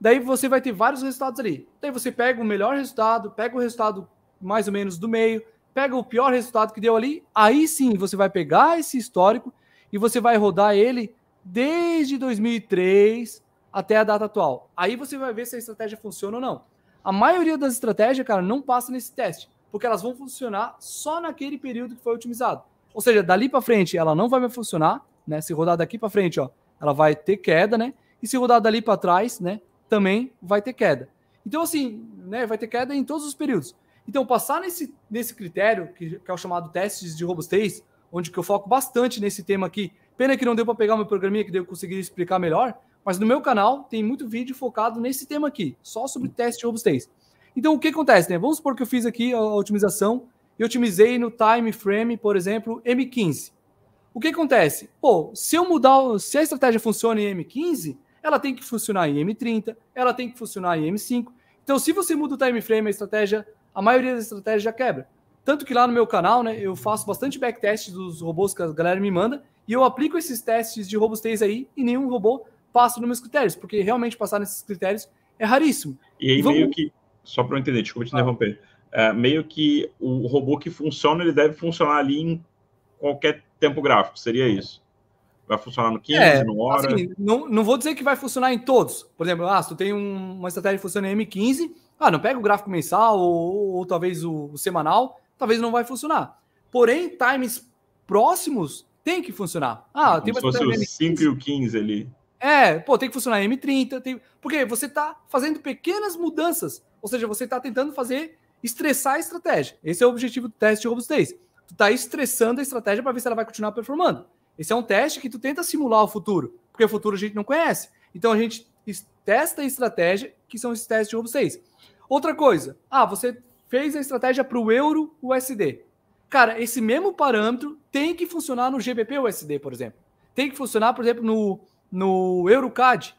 daí você vai ter vários resultados ali. Daí você pega o melhor resultado, pega o resultado mais ou menos do meio, pega o pior resultado que deu ali, aí sim você vai pegar esse histórico e você vai rodar ele desde 2003 até a data atual. Aí você vai ver se a estratégia funciona ou não. A maioria das estratégias, cara, não passa nesse teste, porque elas vão funcionar só naquele período que foi otimizado. Ou seja, dali para frente ela não vai mais funcionar, né? Se rodar daqui para frente, ó, ela vai ter queda, né? E se rodar dali para trás, né, também vai ter queda. Então assim, né, vai ter queda em todos os períodos. Então passar nesse nesse critério que, que é o chamado testes de robustez, onde que eu foco bastante nesse tema aqui. Pena que não deu para pegar o meu programinha que eu conseguir explicar melhor, mas no meu canal tem muito vídeo focado nesse tema aqui, só sobre teste robustez. Então o que acontece, né? Vamos supor que eu fiz aqui a otimização e otimizei no time frame, por exemplo, M15. O que acontece? Pô, se eu mudar, se a estratégia funciona em M15, ela tem que funcionar em M30, ela tem que funcionar em M5. Então, se você muda o time frame, a estratégia, a maioria das estratégias já quebra. Tanto que lá no meu canal, né, eu faço bastante backtest dos robôs que a galera me manda e eu aplico esses testes de robustez aí e nenhum robô passa nos meus critérios, porque realmente passar nesses critérios é raríssimo. E aí Vamos... meio que, só para eu entender, desculpa te ah. interromper, é, meio que o robô que funciona, ele deve funcionar ali em qualquer tempo gráfico, seria isso? Vai funcionar no 15, é, no hora? Assim, não, não vou dizer que vai funcionar em todos. Por exemplo, ah, se tu tem um, uma estratégia que funciona em M15, ah, não pega o gráfico mensal ou, ou, talvez o, o semanal, talvez não vai funcionar. Porém, times próximos tem que funcionar. Ah, Como tem uma estratégia. O 5 e o 15 ali. É, pô, tem que funcionar M30, tem... porque você está fazendo pequenas mudanças, ou seja, você está tentando fazer estressar a estratégia. Esse é o objetivo do teste de robustez. Tu está estressando a estratégia para ver se ela vai continuar performando. Esse é um teste que tu tenta simular o futuro, porque o futuro a gente não conhece. Então a gente testa a estratégia, que são esses testes de robustez. Outra coisa, ah, você fez a estratégia para o euro USD. Cara, esse mesmo parâmetro tem que funcionar no GBP USD, por exemplo. Tem que funcionar, por exemplo, no no Eurocad.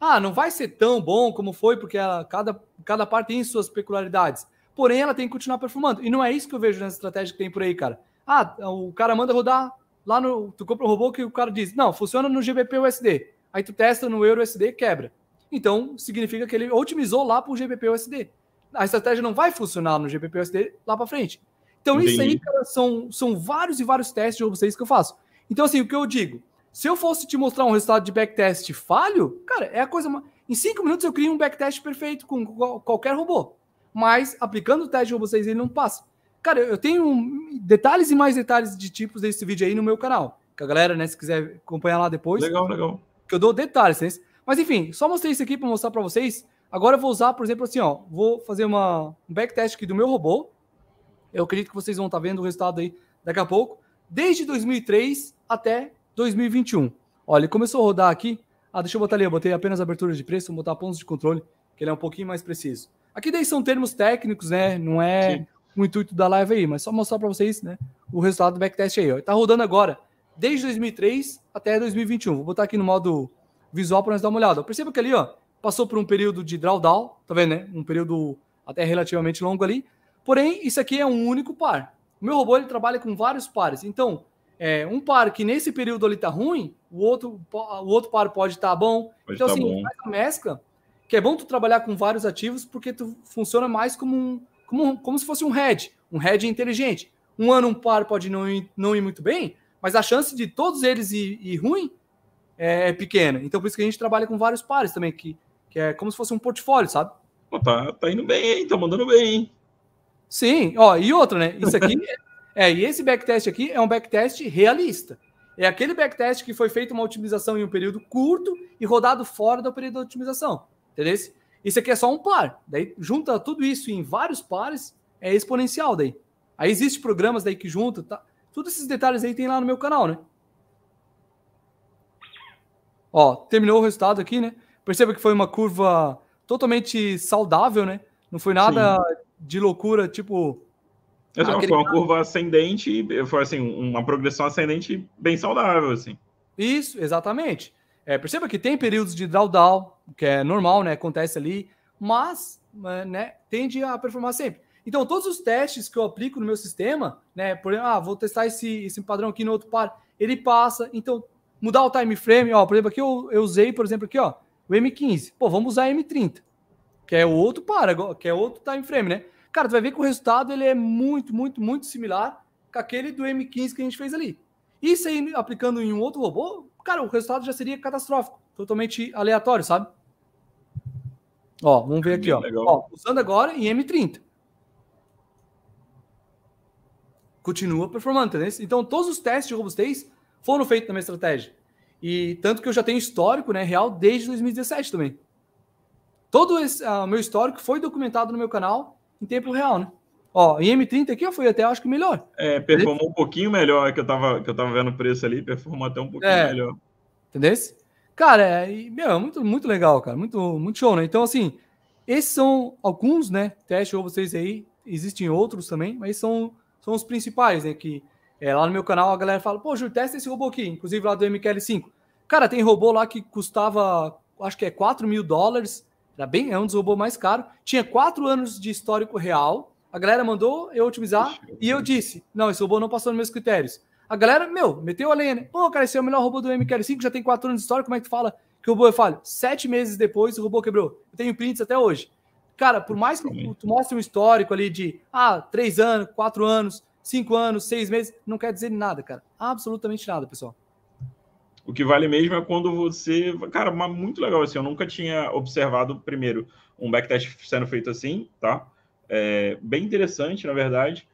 Ah, não vai ser tão bom como foi, porque ela, cada, cada parte tem suas peculiaridades. Porém, ela tem que continuar performando. E não é isso que eu vejo nessa estratégia que tem por aí, cara. Ah, o cara manda rodar lá no. Tu compra um robô que o cara diz: não, funciona no GBP USD. Aí tu testa no Euro USD quebra. Então, significa que ele otimizou lá para o GBP USD. A estratégia não vai funcionar no GBP USD lá para frente. Então, Entendi. isso aí, cara, são, são vários e vários testes de vocês é que eu faço. Então, assim, o que eu digo? Se eu fosse te mostrar um resultado de backtest falho, cara, é a coisa. Em cinco minutos eu crio um backtest perfeito com qualquer robô. Mas aplicando o teste de vocês ele não passa. Cara, eu tenho detalhes e mais detalhes de tipos desse vídeo aí no meu canal. Que a galera, né, se quiser acompanhar lá depois. Legal, legal. Que eu dou detalhes, né? Mas enfim, só mostrei isso aqui para mostrar para vocês. Agora eu vou usar, por exemplo, assim, ó, vou fazer uma, um backtest aqui do meu robô. Eu acredito que vocês vão estar tá vendo o resultado aí daqui a pouco. Desde 2003 até 2021. Olha, ele começou a rodar aqui. Ah, deixa eu botar ali, eu botei apenas abertura de preço, vou botar pontos de controle, que ele é um pouquinho mais preciso. Aqui daí são termos técnicos, né? Não é Sim. o intuito da live aí, mas só mostrar para vocês, né? O resultado do backtest aí, ó. tá rodando agora, desde 2003 até 2021. Vou botar aqui no modo visual para nós dar uma olhada. Perceba que ali, ó, passou por um período de drawdown, tá vendo, né? Um período até relativamente longo ali. Porém, isso aqui é um único par. O meu robô ele trabalha com vários pares. Então, é, um par que nesse período ali tá ruim, o outro, o outro par pode estar tá bom. Pode então, tá assim, bom. faz a mescla, que é bom tu trabalhar com vários ativos, porque tu funciona mais como um, como, como se fosse um head, um head inteligente. Um ano um par pode não ir, não ir muito bem, mas a chance de todos eles ir, ir ruim é, é pequena. Então, por isso que a gente trabalha com vários pares também, que, que é como se fosse um portfólio, sabe? tá, tá indo bem, hein? Tá mandando bem, hein? Sim, ó, e outra, né? Isso aqui É, e esse backtest aqui é um backtest realista. É aquele backtest que foi feito uma otimização em um período curto e rodado fora do período de otimização. Entendeu? Isso aqui é só um par. Daí junta tudo isso em vários pares, é exponencial daí. Aí existe programas daí que junta, tá? Todos esses detalhes aí tem lá no meu canal, né? Ó, terminou o resultado aqui, né? Perceba que foi uma curva totalmente saudável, né? Não foi nada Sim. de loucura, tipo Exato, foi uma curva ascendente, foi assim, uma progressão ascendente bem saudável, assim. Isso, exatamente. É, perceba que tem períodos de down-down, que é normal, né? Acontece ali, mas né, né, tende a performar sempre. Então, todos os testes que eu aplico no meu sistema, né? Por exemplo, ah, vou testar esse, esse padrão aqui no outro par, ele passa. Então, mudar o time frame, ó, por exemplo, aqui eu, eu usei, por exemplo, aqui, ó, o M15. Pô, vamos usar M30, que é o outro par que é outro time frame, né? Cara, tu vai ver que o resultado ele é muito, muito, muito similar com aquele do M15 que a gente fez ali. E se aplicando em um outro robô, cara, o resultado já seria catastrófico, totalmente aleatório, sabe? Ó, vamos ver aqui, ó. ó. Usando agora em M30. Continua performando, entendeu? Então, todos os testes de robustez foram feitos na minha estratégia. E tanto que eu já tenho histórico, né, real, desde 2017 também. Todo o uh, ah, meu histórico foi documentado no meu canal em tempo real, né? Ó, em M30 aqui eu fui até, acho que melhor. É, performou um pouquinho melhor que eu tava, que eu tava vendo o preço ali, performou até um pouquinho é. melhor. Entendeu? Cara, é, meu, é muito, muito legal, cara. Muito, muito show, né? Então, assim, esses são alguns, né? Teste ou vocês aí. Existem outros também, mas são, são os principais, né? Que é, lá no meu canal a galera fala, pô, Júlio, testa esse robô aqui, inclusive lá do MQL5. Cara, tem robô lá que custava, acho que é 4 mil dólares, era bem, é um dos robôs mais caros. Tinha quatro anos de histórico real. A galera mandou eu otimizar Ixi, e eu disse: não, esse robô não passou nos meus critérios. A galera, meu, meteu a lenha, né? Pô, cara, esse é o melhor robô do MQL5, já tem quatro anos de história, como é que tu fala que o robô é falho? Sete meses depois, o robô quebrou. Eu tenho prints até hoje. Cara, por mais que tu, tu mostre um histórico ali de, ah, três anos, quatro anos, cinco anos, seis meses, não quer dizer nada, cara. Absolutamente nada, pessoal. O que vale mesmo é quando você. Cara, muito legal assim. Eu nunca tinha observado, primeiro, um backtest sendo feito assim, tá? É, bem interessante, na verdade.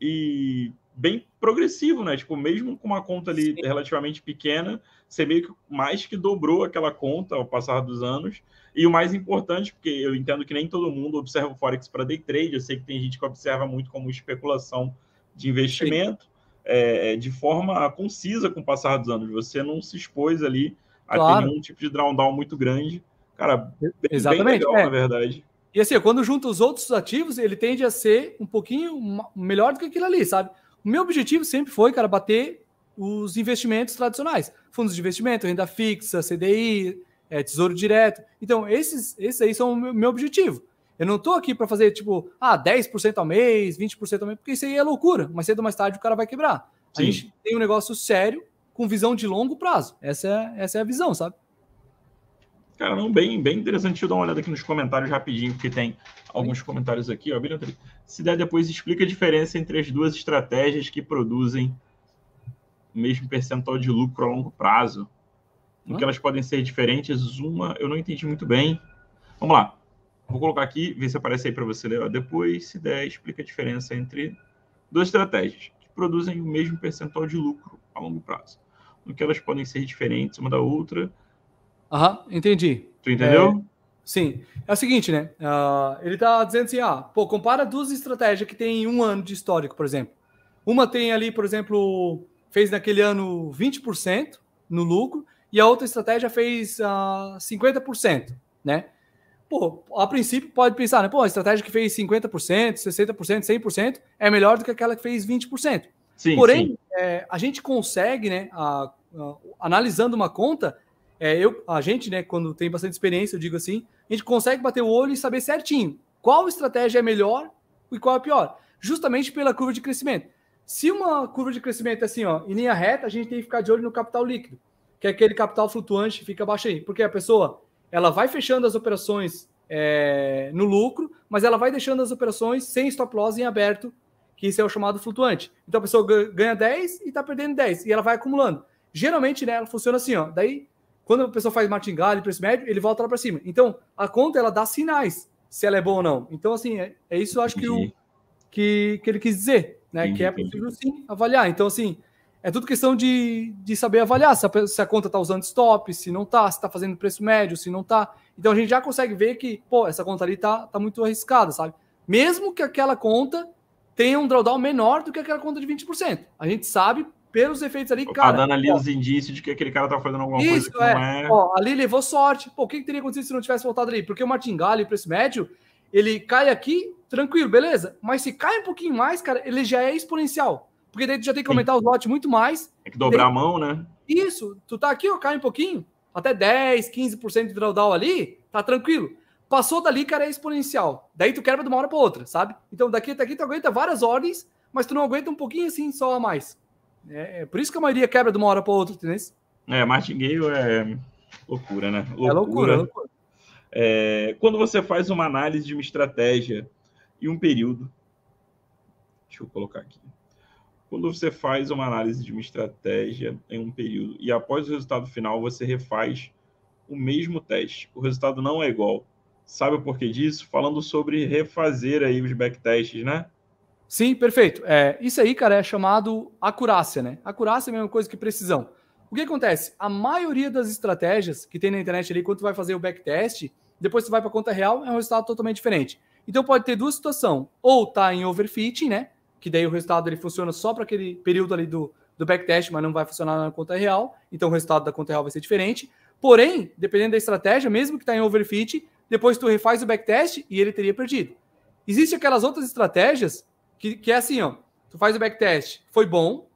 E bem progressivo, né? Tipo, mesmo com uma conta ali Sim. relativamente pequena, você meio que mais que dobrou aquela conta ao passar dos anos. E o mais importante, porque eu entendo que nem todo mundo observa o Forex para day trade, eu sei que tem gente que observa muito como especulação de investimento. Sim. É, é, de forma concisa com o passar dos anos. Você não se expôs ali claro. a ter nenhum tipo de drawdown muito grande. Cara, bem, Exatamente, bem legal, é. na verdade. E assim, quando junta os outros ativos, ele tende a ser um pouquinho melhor do que aquilo ali, sabe? O meu objetivo sempre foi, cara, bater os investimentos tradicionais. Fundos de investimento, renda fixa, CDI, é, tesouro direto. Então, esses, esses aí são o meu objetivo. Eu não tô aqui para fazer, tipo, ah, 10% ao mês, 20% ao mês, porque isso aí é loucura. Mas cedo ou mais tarde o cara vai quebrar. Sim. A gente tem um negócio sério com visão de longo prazo. Essa é, essa é a visão, sabe? Cara, não, bem, bem interessante. Deixa eu dar uma olhada aqui nos comentários rapidinho, porque tem alguns comentários aqui. Ó. Se der depois, explica a diferença entre as duas estratégias que produzem o mesmo percentual de lucro a longo prazo. No que elas podem ser diferentes, uma eu não entendi muito bem. Vamos lá. Vou colocar aqui, ver se aparece aí para você ler depois. Se der, explica a diferença entre duas estratégias que produzem o mesmo percentual de lucro a longo prazo. No que elas podem ser diferentes uma da outra. Aham, entendi. Tu entendeu? É... Sim. É o seguinte, né? Uh, ele tá dizendo assim, ah, pô, compara duas estratégias que têm um ano de histórico, por exemplo. Uma tem ali, por exemplo, fez naquele ano 20% no lucro e a outra estratégia fez uh, ah, 50%, né? pô, a princípio pode pensar, né? Pô, a estratégia que fez 50%, 60%, 100% é melhor do que aquela que fez 20%. Sim, Porém, sim. É, a gente consegue, né, a, a, analisando uma conta, é, eu, a gente, né, quando tem bastante experiência, eu digo assim, a gente consegue bater o olho e saber certinho qual estratégia é melhor e qual é pior, justamente pela curva de crescimento. Se uma curva de crescimento é assim, ó, em linha reta, a gente tem que ficar de olho no capital líquido, que é aquele capital flutuante que fica baixo aí, porque a pessoa ela vai fechando as operações é, no lucro, mas ela vai deixando as operações sem stop loss em aberto, que isso é o chamado flutuante. Então a pessoa ganha 10 e está perdendo 10, e ela vai acumulando. Geralmente, né, ela funciona assim, ó. Daí, quando a pessoa faz martingale, preço médio, ele volta lá para cima. Então, a conta, ela dá sinais se ela é boa ou não. Então, assim, é, é isso acho que, o, que, que ele quis dizer, né? Entendi. Que é possível, sim, avaliar. Então, assim, é tudo questão de, de saber avaliar se a, se a conta está usando stop, se não está, se está fazendo preço médio, se não está. Então a gente já consegue ver que, pô, essa conta ali está tá muito arriscada, sabe? Mesmo que aquela conta tenha um drawdown menor do que aquela conta de 20%. A gente sabe pelos efeitos ali, tá cara. Está dando ali os indícios de que aquele cara está fazendo alguma coisa que é. não é. Ó, ali levou sorte. Pô, o que, que, teria acontecido se não tivesse voltado ali? Porque o martingale, o preço médio, ele cai aqui, tranquilo, beleza. Mas se cai um pouquinho mais, cara, ele já é exponencial. Porque daí tu já tem que aumentar Sim. o lote muito mais. Tem que dobrar daí... a mão, né? Isso, tu tá aqui, ó, cai um pouquinho, até 10, 15% de drawdown ali, tá tranquilo. Passou dali, cara, é exponencial. Daí tu quebra de uma hora para outra, sabe? Então daqui até aqui tu aguenta várias ordens, mas tu não aguenta um pouquinho assim só a mais. É, é por isso que a maioria quebra de uma hora para outra, entendeu? É, martingale é loucura, né? É loucura. É loucura, loucura. É, quando você faz uma análise de uma estratégia e um período, deixa eu colocar aqui quando você faz uma análise de uma estratégia em um período e após o resultado final você refaz o mesmo teste, o resultado não é igual. Sabe o porquê disso? Falando sobre refazer aí os backtests, né? Sim, perfeito. É, isso aí, cara, é chamado acurácia, né? Acurácia é a mesma coisa que precisão. O que acontece? A maioria das estratégias que tem na internet ali, quando tu vai fazer o backtest, depois você vai para a conta real, é um resultado totalmente diferente. Então pode ter duas situações. Ou tá em overfitting, né? que daí o resultado ele funciona só para aquele período ali do, do backtest, mas não vai funcionar na conta real, então o resultado da conta real vai ser diferente. Porém, dependendo da estratégia, mesmo que está em overfit, depois tu refaz o backtest e ele teria perdido. Existem aquelas outras estratégias que, que é assim, ó, tu faz o backtest, foi bom,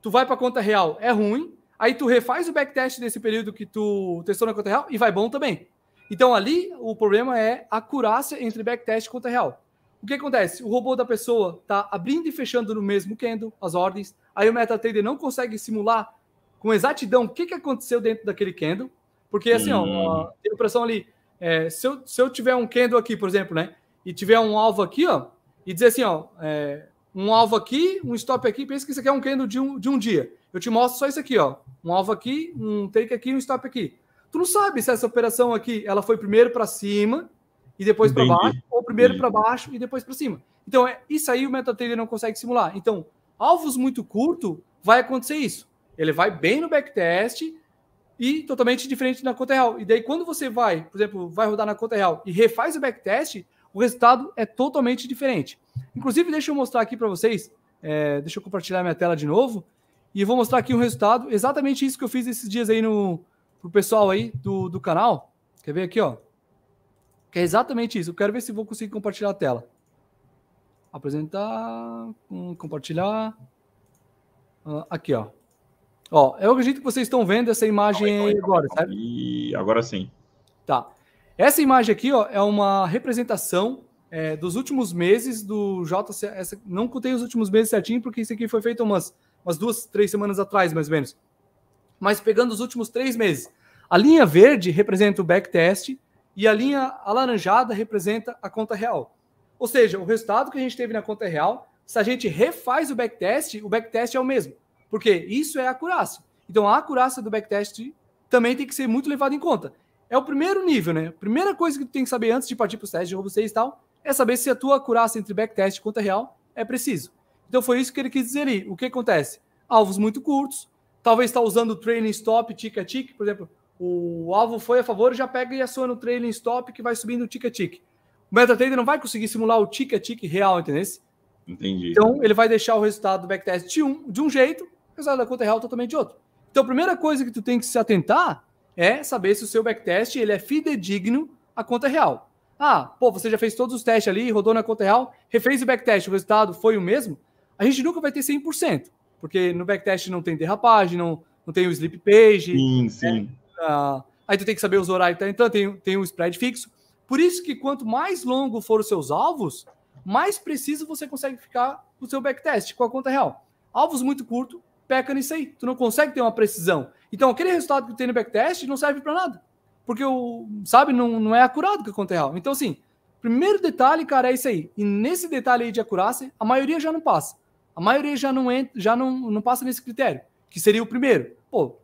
tu vai para a conta real, é ruim, aí tu refaz o backtest desse período que tu testou na conta real e vai bom também. Então ali o problema é a curácia entre backtest e conta real. O que acontece? O robô da pessoa está abrindo e fechando no mesmo candle as ordens, aí o MetaTrader não consegue simular com exatidão o que, que aconteceu dentro daquele candle, porque assim, hum. ó, tem operação ali, é, se, eu, se eu tiver um candle aqui, por exemplo, né, e tiver um alvo aqui, ó, e dizer assim, ó, é, um alvo aqui, um stop aqui, pensa que isso aqui é um candle de um, de um dia. Eu te mostro só isso aqui, ó, um alvo aqui, um take aqui, um stop aqui. Tu não sabe se essa operação aqui, ela foi primeiro para cima, e depois para baixo, ou primeiro para baixo e depois para cima. Então, é, isso aí o MetaTrader não consegue simular. Então, alvos muito curto, vai acontecer isso. Ele vai bem no backtest e totalmente diferente na conta real. E daí, quando você vai, por exemplo, vai rodar na conta real e refaz o backtest, o resultado é totalmente diferente. Inclusive, deixa eu mostrar aqui para vocês, é, deixa eu compartilhar minha tela de novo, e vou mostrar aqui o um resultado, exatamente isso que eu fiz esses dias aí no pro pessoal aí do, do canal. Quer ver aqui, ó? Que é exatamente isso. Eu quero ver se vou conseguir compartilhar a tela. Apresentar, compartilhar. Ah, aqui, ó. Ó, eu acredito que vocês estão vendo essa imagem agora, certo? E agora sim. Tá. Essa imagem aqui, ó, é uma representação é, dos últimos meses do JC. Essa, não contei os últimos meses certinho, porque isso aqui foi feito umas, umas duas, três semanas atrás, mais ou menos. Mas pegando os últimos três meses. A linha verde representa o backtest, e a linha alaranjada representa a conta real. Ou seja, o resultado que a gente teve na conta real, se a gente refaz o backtest, o backtest é o mesmo, porque isso é a acurácia. Então a acurácia do backtest também tem que ser muito levada em conta. É o primeiro nível, né? A primeira coisa que tu tem que saber antes de partir para o teste de robustez e tal, é saber se a tua acurácia entre backtest e conta real é preciso. Então foi isso que ele quis dizer ali. O que acontece? Alvos muito curtos, talvez está usando training stop, a tic por exemplo, o alvo foi a favor, já pega e aciona o trailing stop que vai subindo o tica-tic. O MetaTrader não vai conseguir simular o tica-tic real, entendeu? Entendi. Então, ele vai deixar o resultado do backtest de um, de um jeito, o resultado da conta real totalmente de outro. Então, a primeira coisa que tu tem que se atentar é saber se o seu backtest ele é fidedigno à conta real. Ah, pô, você já fez todos os testes ali, rodou na conta real, refez o backtest, o resultado foi o mesmo? A gente nunca vai ter 100%, porque no backtest não tem derrapagem, não, não tem o sleep page. Sim, né? sim. É. Ah, aí tu tem que saber os horários. Tá? Então tem, tem um spread fixo. Por isso que quanto mais longo for os seus alvos, mais preciso você consegue ficar o seu backtest com a conta real. Alvos muito curto, peca nisso aí. Tu não consegue ter uma precisão. Então aquele resultado que tu tem no backtest não serve para nada. Porque o, sabe, não, não é acurado com a conta real. Então, assim, primeiro detalhe, cara, é isso aí. E nesse detalhe aí de acurácia, a maioria já não passa. A maioria já não entra, já não, não passa nesse critério, que seria o primeiro. Pô,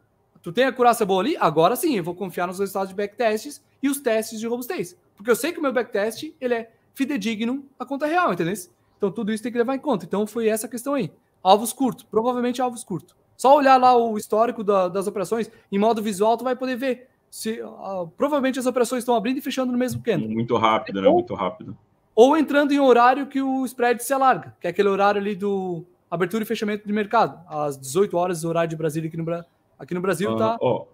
Tu tem a curaça boa ali? Agora sim, eu vou confiar nos resultados de backtests e os testes de robustez. Porque eu sei que o meu backtest ele é fidedigno à conta real, entendeu? Então tudo isso tem que levar em conta. Então foi essa questão aí. Alvos curto, provavelmente alvos curto. Só olhar lá o histórico da, das operações em modo visual, tu vai poder ver se uh, provavelmente as operações estão abrindo e fechando no mesmo candle. Muito rápido, né? Muito rápido. Ou entrando em horário que o spread se alarga, que é aquele horário ali do abertura e fechamento de mercado, às 18 horas, horário de Brasília aqui no Brasil Aqui no Brasil ah, tá. Ó,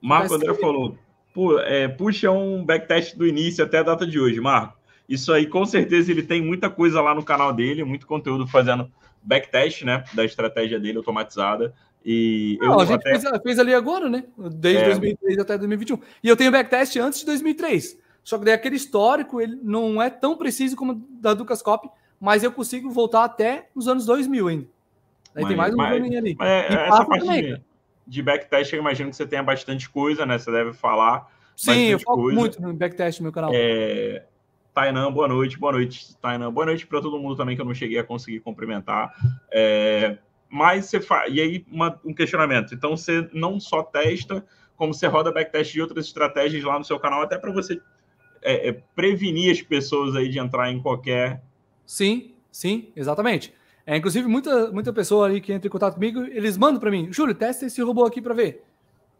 Marco tá André falou: é, puxa um backtest do início até a data de hoje, Marco. Isso aí, com certeza, ele tem muita coisa lá no canal dele, muito conteúdo fazendo backtest, né? Da estratégia dele automatizada. E Não, eu a gente até... fez, fez, ali agora, né? Desde é, 2003 até 2021. E eu tenho backtest antes de 2003. Só que daí aquele histórico ele não é tão preciso como da Ducascop, mas eu consigo voltar até os anos 2000 ainda. Aí mas, tem mais um mas, ali. Mas é, essa parte também, de, de backtest, eu imagino que você tenha bastante coisa, né? Você deve falar. Sim, eu falo coisa. muito no backtest no meu canal. É... Tainan, boa noite, boa noite, Tainan. Boa noite para todo mundo também que eu não cheguei a conseguir cumprimentar. É... Mas você faz. E aí, uma... um questionamento. Então, você não só testa, como você roda backtest de outras estratégias lá no seu canal, até para você é, é, prevenir as pessoas aí de entrar em qualquer. Sim, sim, exatamente. É, inclusive, muita, muita pessoa ali que entra em contato comigo, eles mandam para mim, Júlio, testa esse robô aqui para ver.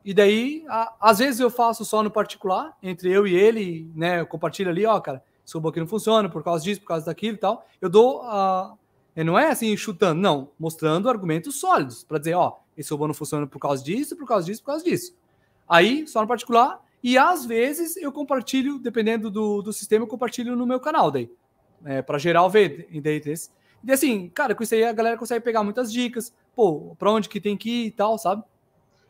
E daí, a, às vezes eu faço só no particular, entre eu e ele, né? Eu compartilho ali, ó, cara, esse robô aqui não funciona por causa disso, por causa daquilo e tal. Eu dou a. Não é assim chutando, não, mostrando argumentos sólidos para dizer, ó, esse robô não funciona por causa disso, por causa disso, por causa disso. Aí, só no particular, e às vezes eu compartilho, dependendo do, do sistema, eu compartilho no meu canal daí. É, para geral ver, daí e assim, cara, com isso aí a galera consegue pegar muitas dicas, pô, pra onde que tem que ir e tal, sabe?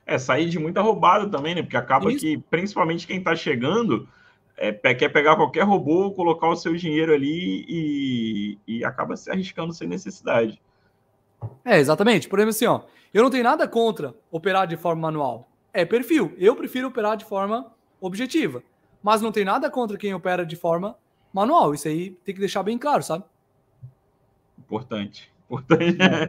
É, sair de muita roubada também, né? Porque acaba isso. que, principalmente quem tá chegando, é, quer pegar qualquer robô, colocar o seu dinheiro ali e, e acaba se arriscando sem necessidade. É, exatamente. Por exemplo, assim, ó, eu não tenho nada contra operar de forma manual. É perfil. Eu prefiro operar de forma objetiva. Mas não tem nada contra quem opera de forma manual. Isso aí tem que deixar bem claro, sabe? Importante. Importante. É. Né?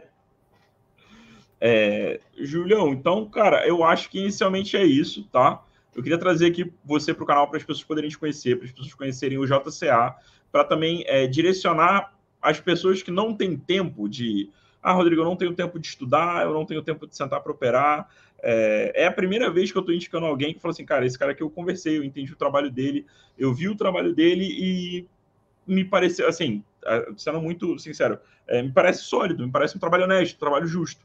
É, Julião, então, cara, eu acho que inicialmente é isso, tá? Eu queria trazer aqui você para o canal para as pessoas poderem te conhecer, para as pessoas conhecerem o JCA, para também é, direcionar as pessoas que não têm tempo de. Ah, Rodrigo, eu não tenho tempo de estudar, eu não tenho tempo de sentar para operar. É, é, a primeira vez que eu estou indicando alguém que fala assim, cara, esse cara que eu conversei, eu entendi o trabalho dele, eu vi o trabalho dele e me pareceu, assim, sendo muito sincero, é, me parece sólido, me parece um trabalho honesto, um trabalho justo.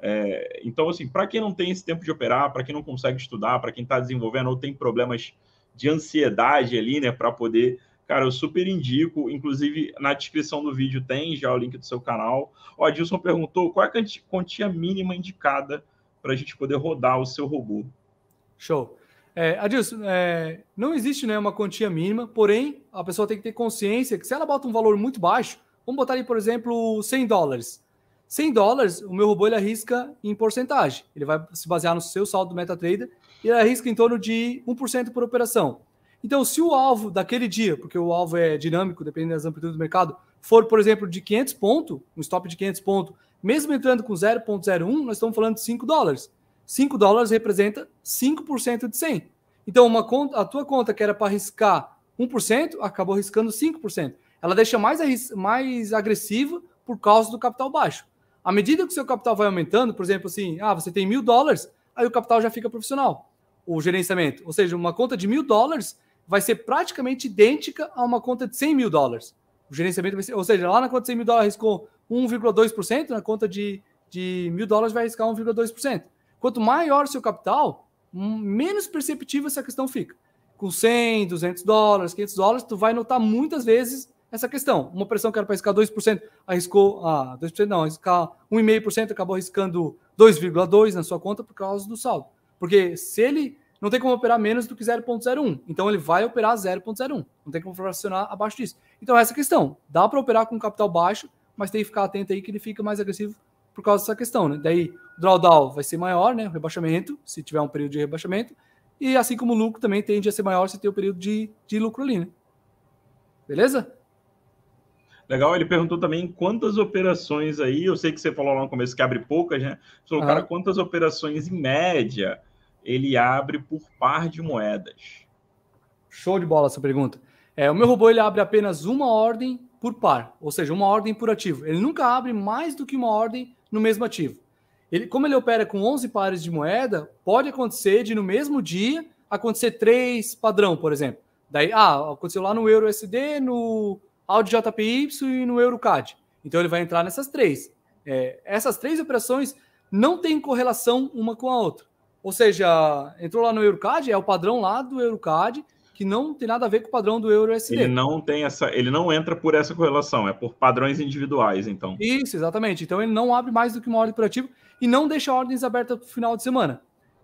É, então, assim, para quem não tem esse tempo de operar, para quem não consegue estudar, para quem está desenvolvendo ou tem problemas de ansiedade ali, né, para poder, cara, eu super indico. Inclusive, na descrição do vídeo tem já o link do seu canal. o Adilson perguntou qual é a quantia mínima indicada para a gente poder rodar o seu robô. Show. É, Adilson, é, não existe né, uma quantia mínima, porém, a pessoa tem que ter consciência que se ela bota um valor muito baixo, vamos botar ali, por exemplo, 100 dólares. 100 dólares, o meu robô ele arrisca em porcentagem. Ele vai se basear no seu saldo do MetaTrader e ele arrisca em torno de 1% por operação. Então, se o alvo daquele dia, porque o alvo é dinâmico, dependendo das amplitudes do mercado, for, por exemplo, de 500 pontos, um stop de 500 pontos, mesmo entrando com 0.01, nós estamos falando de 5 dólares. 5 dólares representa 5% de 100. Então, uma conta, a tua conta que era para arriscar 1%, acabou arriscando 5%. Ela deixa mais, mais agressiva por causa do capital baixo. À medida que o seu capital vai aumentando, por exemplo, assim, ah, você tem mil dólares, aí o capital já fica profissional, o gerenciamento. Ou seja, uma conta de mil dólares vai ser praticamente idêntica a uma conta de 100 mil dólares. O gerenciamento vai ser, ou seja, lá na conta de 100 mil dólares arriscou 1,2%, na conta de, de mil dólares vai arriscar 1,2%. Quanto maior o seu capital, menos perceptível essa questão fica. Com 100, 200 dólares, 500 dólares, tu vai notar muitas vezes essa questão. Uma pressão que era para arriscar 2%, arriscou, ah, 2% não, arriscar 1,5%, acabou arriscando 2,2% na sua conta por causa do saldo. Porque se ele não tem como operar menos do que 0,01, então ele vai operar 0,01, não tem como fracionar abaixo disso. Então, essa questão, dá para operar com capital baixo, mas tem que ficar atento aí que ele fica mais agressivo por causa dessa questão, né? Daí o drawdown vai ser maior, né? O rebaixamento, se tiver um período de rebaixamento. E assim como o lucro também tende a ser maior se tem o um período de, de lucro ali, né? Beleza? Legal, ele perguntou também quantas operações aí, eu sei que você falou lá no começo que abre poucas, né? Você falou, cara, quantas operações em média ele abre por par de moedas? Show de bola essa pergunta. É, o meu robô ele abre apenas uma ordem por par, ou seja, uma ordem por ativo. Ele nunca abre mais do que uma ordem no mesmo ativo. Ele, como ele opera com 11 pares de moeda, pode acontecer de no mesmo dia acontecer três padrão, por exemplo. Daí, ah, aconteceu lá no Euro USD, no Audi JPY e no Euro CAD. Então ele vai entrar nessas três. É, essas três operações não têm correlação uma com a outra. Ou seja, entrou lá no EuroCAD, é o padrão lá do EuroCAD, que não tem nada a ver com o padrão do euro USD. Ele não tem essa, ele não entra por essa correlação, é por padrões individuais, então. Isso, exatamente. Então ele não abre mais do que uma ordem por e não deixa ordens abertas para o final de semana.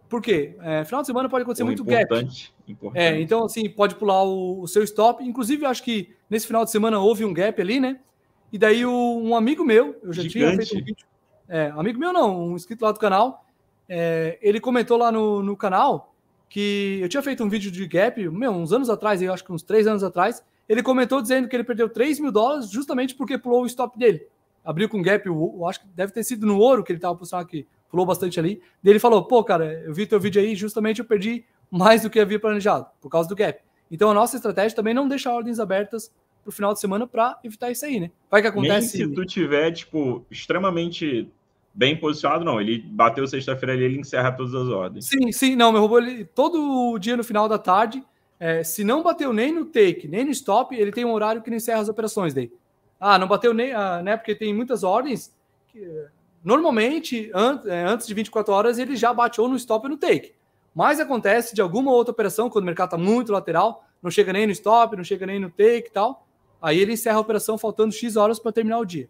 Por quê? É, final de semana pode acontecer Pô, muito importante, gap. Importante. É, então, assim, pode pular o, o seu stop. Inclusive, acho que nesse final de semana houve um gap ali, né? E daí o, um amigo meu, eu já Gigante. tinha feito um vídeo. É, amigo meu não, um inscrito lá do canal. É, ele comentou lá no, no canal que eu tinha feito um vídeo de gap, meu, uns anos atrás, eu acho que uns três anos atrás, ele comentou dizendo que ele perdeu 3 mil dólares justamente porque pulou o stop dele. Abriu com gap, eu acho que deve ter sido no ouro que ele estava posicionado aqui, pulou bastante ali. Daí ele falou: pô, cara, eu vi teu vídeo aí, justamente eu perdi mais do que havia planejado, por causa do gap. Então a nossa estratégia também é não deixa ordens abertas para o final de semana para evitar isso aí, né? Vai que acontece. Nem se tu tiver, tipo, extremamente bem posicionado, não. Ele bateu sexta-feira ali, ele encerra todas as ordens. Sim, sim, não. Meu robô, ele, todo dia no final da tarde, é, se não bateu nem no take, nem no stop, ele tem um horário que ele encerra as operações daí. Ah, não bateu nem, ah, né? Porque tem muitas ordens. Que, normalmente, an é, antes de 24 horas, ele já bateu no stop e no take. Mas acontece de alguma outra operação, quando o mercado está muito lateral, não chega nem no stop, não chega nem no take e tal. Aí ele encerra a operação faltando X horas para terminar o dia.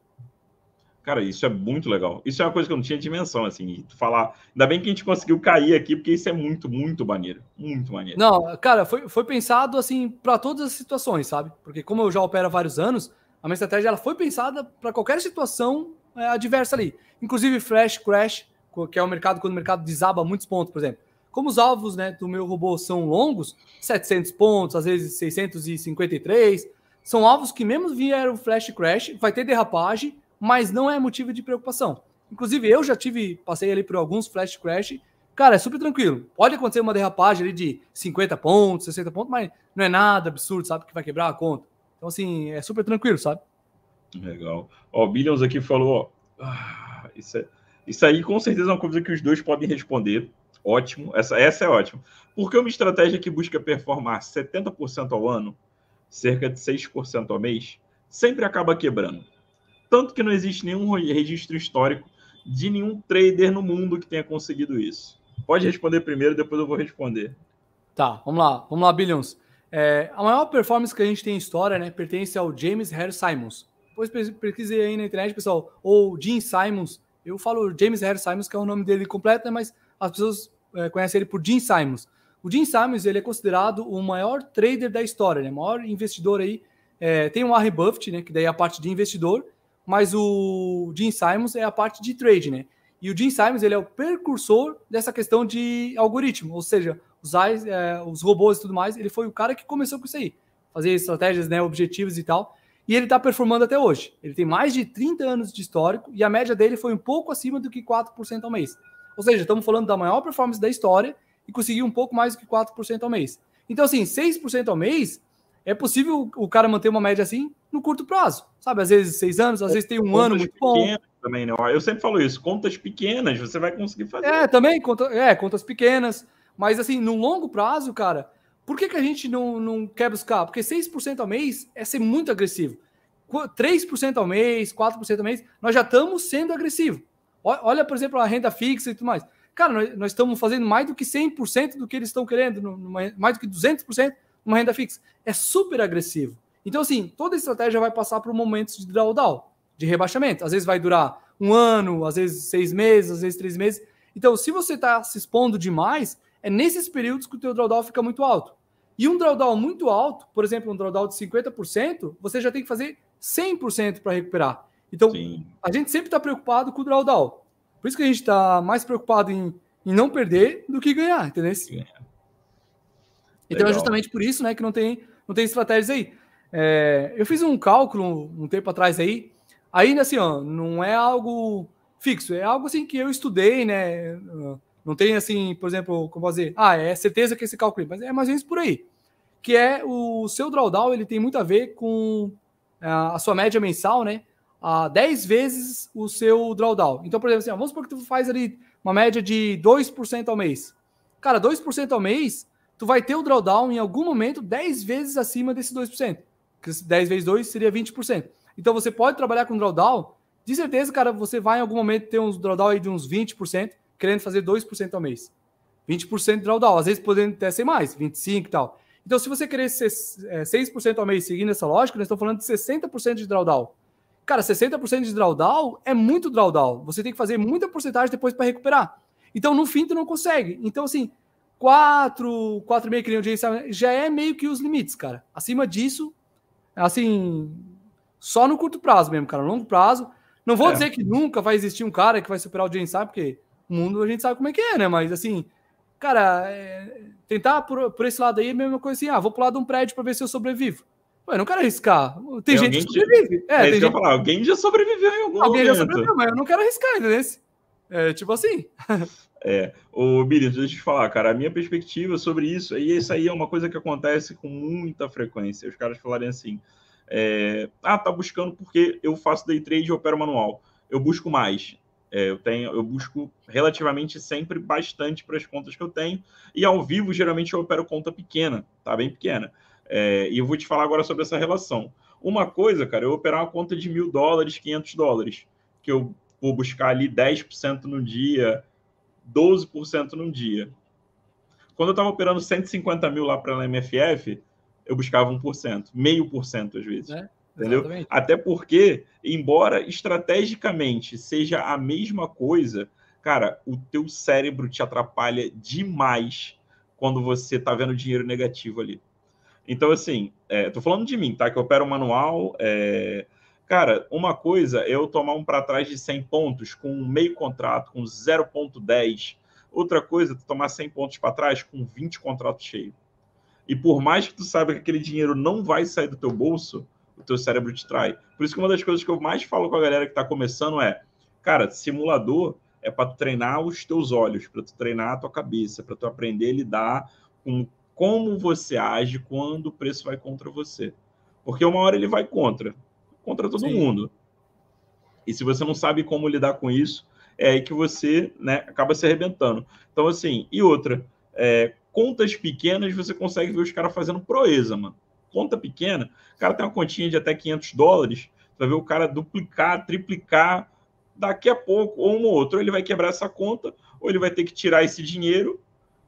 Cara, isso é muito legal. Isso é uma coisa que eu não tinha dimensão, assim, falar. Ainda bem que a gente conseguiu cair aqui, porque isso é muito, muito maneiro. Muito maneiro. Não, cara, foi, foi pensado, assim, para todas as situações, sabe? Porque como eu já opero há vários anos, a minha estratégia ela foi pensada para qualquer situação é, adversa ali. Inclusive flash, crash, que é o mercado quando o mercado desaba muitos pontos, por exemplo. Como os alvos né, do meu robô são longos, 700 pontos, às vezes 653, são alvos que mesmo vieram flash crash, vai ter derrapagem, mas não é motivo de preocupação. Inclusive, eu já tive, passei ali por alguns flash crash. Cara, é super tranquilo. Pode acontecer uma derrapagem ali de 50 pontos, 60 pontos, mas não é nada absurdo, sabe? Que vai quebrar a conta. Então, assim, é super tranquilo, sabe? Legal. Ó, o Billions aqui falou, ó, ah, isso, é, isso aí com certeza é uma coisa que os dois podem responder. Ótimo, essa, essa é ótima. Porque uma estratégia que busca performar 70% ao ano, cerca de 6% ao mês, sempre acaba quebrando. Tanto que não existe nenhum registro histórico de nenhum trader no mundo que tenha conseguido isso. Pode responder primeiro, depois eu vou responder. Tá, vamos lá, vamos lá, Billions. É, a maior performance que a gente tem em história, né, pertence ao James Harris Simons. Depois pesquisei aí na internet, pessoal, ou Jim Simons. Eu falo James Harris Simons, que é o nome dele completo, né, mas as pessoas é, conhecem ele por Jim Simons. O Jim Simons ele é considerado o maior trader da história, né, o maior investidor aí. É, tem o Warren Buffett, né, que daí é a parte de investidor, mas o Jim Simons é a parte de trade, né? E o Jim Simons ele é o precursor dessa questão de algoritmo, ou seja, os, AIs, é, os robôs e tudo mais, ele foi o cara que começou com isso aí, fazer estratégias, né, objetivos e tal. E ele está performando até hoje. Ele tem mais de 30 anos de histórico e a média dele foi um pouco acima do que 4% ao mês. Ou seja, estamos falando da maior performance da história e conseguiu um pouco mais do que 4% ao mês. Então, assim, 6% ao mês, é possível o cara manter uma média assim? no curto prazo. Sabe, às vezes seis anos, às vezes tem um ano muito bom. Também, né? Eu sempre falo isso, contas pequenas, você vai conseguir fazer. É, também, conta, é, contas pequenas. Mas assim, no longo prazo, cara, por que, que a gente não, não quer buscar? Porque 6% ao mês é ser muito agressivo. 3% ao mês, 4% ao mês, nós já estamos sendo agressivo. Olha, por exemplo, a renda fixa e tudo mais. Cara, nós, nós estamos fazendo mais do que 100% do que eles estão querendo, numa, mais do que 200% numa renda fixa. É super agressivo. Então, assim, toda estratégia vai passar por momentos de drawdown, de rebaixamento. Às vezes vai durar um ano, às vezes seis meses, às vezes três meses. Então, se você está se expondo demais, é nesses períodos que o teu drawdown fica muito alto. E um drawdown muito alto, por exemplo, um drawdown de 50%, você já tem que fazer 100% para recuperar. Então, Sim. a gente sempre está preocupado com o drawdown. Por isso que a gente está mais preocupado em, em, não perder do que ganhar, entendeu? Sim. Então é Legal. é justamente por isso né, que não tem, não tem estratégias aí. É, eu fiz um cálculo um tempo atrás aí, ainda assim, ó, não é algo fixo, é algo assim que eu estudei, né? Não tem assim, por exemplo, como fazer, ah, é certeza que esse cálculo, é mas é mais ou menos por aí. Que é o seu drawdown, ele tem muito a ver com é, a sua média mensal, né? A 10 vezes o seu drawdown. Então, por exemplo, assim, ó, vamos supor que tu faz ali uma média de 2% ao mês. Cara, 2% ao mês, tu vai ter o drawdown em algum momento 10 vezes acima desse 2%. 10 vezes 2 seria 20%. Então você pode trabalhar com drawdown, de certeza, cara, você vai em algum momento ter uns drawdown aí de uns 20%, querendo fazer 2% ao mês. 20% de drawdown, às vezes podendo até ser mais, 25 e tal. Então, se você querer ser 6% é, ao mês seguindo essa lógica, nós estamos falando de 60% de drawdown. Cara, 60% de drawdown é muito drawdown. Você tem que fazer muita porcentagem depois para recuperar. Então, no fim, tu não consegue. Então, assim, 4, 4,5 que nem o já é meio que os limites, cara. Acima disso, assim, só no curto prazo mesmo, cara. No longo prazo, não vou é. dizer que nunca vai existir um cara que vai superar o Jay Inside, porque o mundo a gente sabe como é que é, né? Mas assim, cara, é... tentar por, por esse lado aí é a mesma coisa assim, ah, vou pular de um prédio para ver se eu sobrevivo. Ué, não quero arriscar. Tem, tem gente que sobrevive. Já... É, é tem gente... falar, alguém já sobreviveu em algum alguém momento. Alguém já sobreviveu, mas eu não quero arriscar, nesse. É tipo assim. É, o Billy, deixa eu te falar, cara, a minha perspectiva sobre isso, e isso aí é uma coisa que acontece com muita frequência, os caras falarem assim, é, ah, tá buscando porque eu faço day trade e opero manual, eu busco mais, é, eu, tenho, eu busco relativamente sempre bastante para as contas que eu tenho, e ao vivo geralmente eu opero conta pequena, tá, bem pequena, é, e eu vou te falar agora sobre essa relação. Uma coisa, cara, eu operar uma conta de mil dólares, 500 dólares, que eu vou buscar ali 10% no dia, 12% num dia. Quando eu estava operando 150 mil lá para a MFF, eu buscava 1%, meio por cento às vezes. É, entendeu? Até porque, embora estrategicamente seja a mesma coisa, cara, o teu cérebro te atrapalha demais quando você está vendo dinheiro negativo ali. Então, assim, é, tô falando de mim, tá? Que eu opero manual, é, Cara, uma coisa é eu tomar um para trás de 100 pontos com um meio contrato, com 0,10. Outra coisa é tomar 100 pontos para trás com 20 contratos cheios. E por mais que tu saiba que aquele dinheiro não vai sair do teu bolso, o teu cérebro te trai. Por isso que uma das coisas que eu mais falo com a galera que está começando é, cara, simulador é para treinar os teus olhos, para tu treinar a tua cabeça, para tu aprender a lidar com como você age quando o preço vai contra você. Porque uma hora ele vai contra contra todo Sim. mundo. E se você não sabe como lidar com isso, é aí que você né, acaba se arrebentando. Então, assim, e outra, é, contas pequenas você consegue ver os caras fazendo proeza, mano. Conta pequena, o cara tem uma continha de até 500 dólares, vai ver o cara duplicar, triplicar, daqui a pouco, ou um ou outro, ele vai quebrar essa conta, ou ele vai ter que tirar esse dinheiro,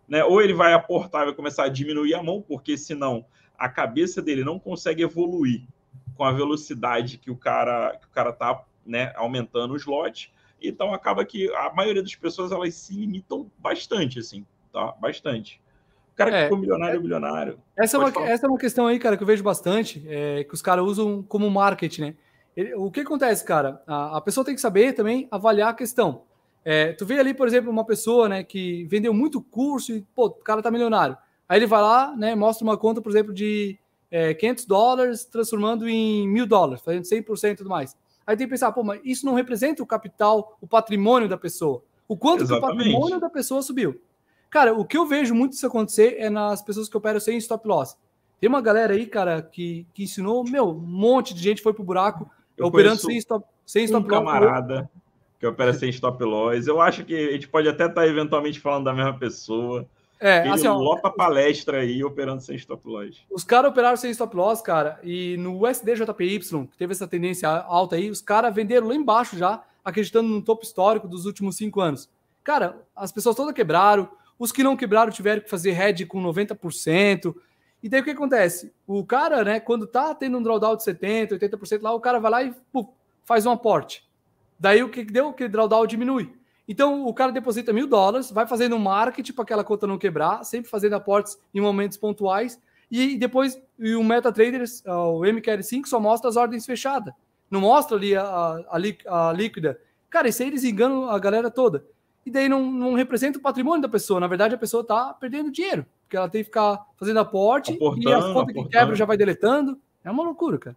né? ou ele vai aportar, vai começar a diminuir a mão, porque senão a cabeça dele não consegue evoluir com a velocidade que o cara que o cara tá né, aumentando os lotes. Então acaba que a maioria das pessoas elas se limitam bastante, assim, tá? Bastante. O cara que é, ficou milionário é milionário. Essa é, uma, essa é uma questão aí, cara, que eu vejo bastante, é, que os caras usam como marketing, né? Ele, o que acontece, cara? A, a, pessoa tem que saber também avaliar a questão. É, tu vê ali, por exemplo, uma pessoa né, que vendeu muito curso e, pô, o cara tá milionário. Aí ele vai lá, né, mostra uma conta, por exemplo, de é, 500 dólares, transformando em mil dólares, fazendo 100% e tudo mais. Aí tem que pensar, pô, mas isso não representa o capital, o patrimônio da pessoa. O quanto o patrimônio da pessoa subiu. Cara, o que eu vejo muito isso acontecer é nas pessoas que operam sem stop loss. Tem uma galera aí, cara, que, que ensinou, meu, um monte de gente foi pro buraco eu operando sem stop, sem stop um loss. camarada que opera sem stop loss. Eu acho que a gente pode até estar tá eventualmente falando da mesma pessoa. É, Ele assim, ó, palestra aí operando sem stop loss. Os caras operaram sem stop loss, cara, e no USDJPY, que teve essa tendência alta aí, os caras venderam lá embaixo já, acreditando no topo histórico dos últimos cinco anos. Cara, as pessoas todas quebraram, os que não quebraram tiveram que fazer head com 90%. E daí o que acontece? O cara, né, quando tá tendo um drawdown de 70%, 80% lá, o cara vai lá e puf, faz um aporte. Daí o que deu? Que drawdown diminui. Então o cara deposita mil dólares, vai fazendo marketing para aquela conta não quebrar, sempre fazendo aportes em momentos pontuais, e depois e o MetaTrader, ah, o MQL5, só mostra as ordens fechadas. Não mostra ali a, a, a líquida. Cara, isso aí eles enganam a galera toda. E daí não, não representa o patrimônio da pessoa. Na verdade, a pessoa está perdendo dinheiro, porque ela tem que ficar fazendo aporte aportando, e a conta aportando. que quebra já vai deletando. É uma loucura, cara.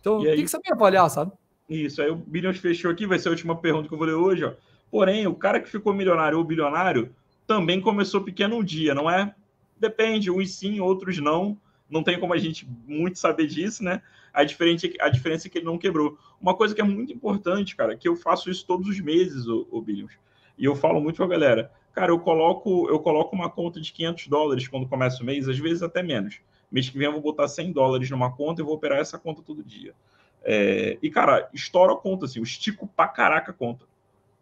Então e tem aí... que saber avaliar, sabe? Isso, aí o Billions fechou aqui, vai ser a última pergunta que eu vou ler hoje, ó. Porém, o cara que ficou milionário ou bilionário também começou pequeno um dia, não é? Depende, uns sim, outros não. Não tem como a gente muito saber disso, né? A, diferente, a diferença é que ele não quebrou. Uma coisa que é muito importante, cara, que eu faço isso todos os meses, o, Billions. E eu falo muito pra galera, cara, eu coloco, eu coloco uma conta de 500 dólares quando começa o mês, às vezes até menos. Mês que vem eu vou botar 100 dólares numa conta e vou operar essa conta todo dia. É, e, cara, estouro a conta, assim, eu estico pra caraca a conta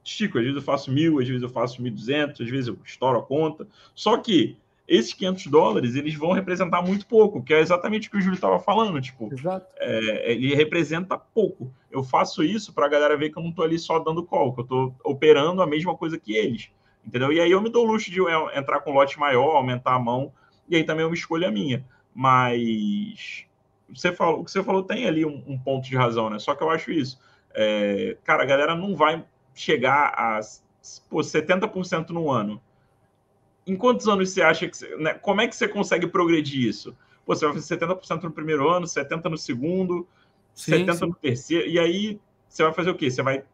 estico, às vezes eu faço mil, às vezes eu faço 1.200, às vezes eu estouro a conta. Só que esses 500 dólares, eles vão representar muito pouco, que é exatamente o que o Júlio estava falando, tipo, é, ele representa pouco. Eu faço isso para a galera ver que eu não estou ali só dando call, que eu estou operando a mesma coisa que eles, entendeu? E aí eu me dou o luxo de é, entrar com lote maior, aumentar a mão, e aí também é uma escolha minha. Mas você falou, o que você falou tem ali um, um ponto de razão, né? Só que eu acho isso. É, cara, a galera não vai chegar a pô, 70% no ano. Em quantos anos você acha que. Você, né, como é que você consegue progredir isso? Pô, você vai fazer 70% no primeiro ano, 70% no segundo, sim, 70% sim. no terceiro. E aí você vai fazer o quê? Você vai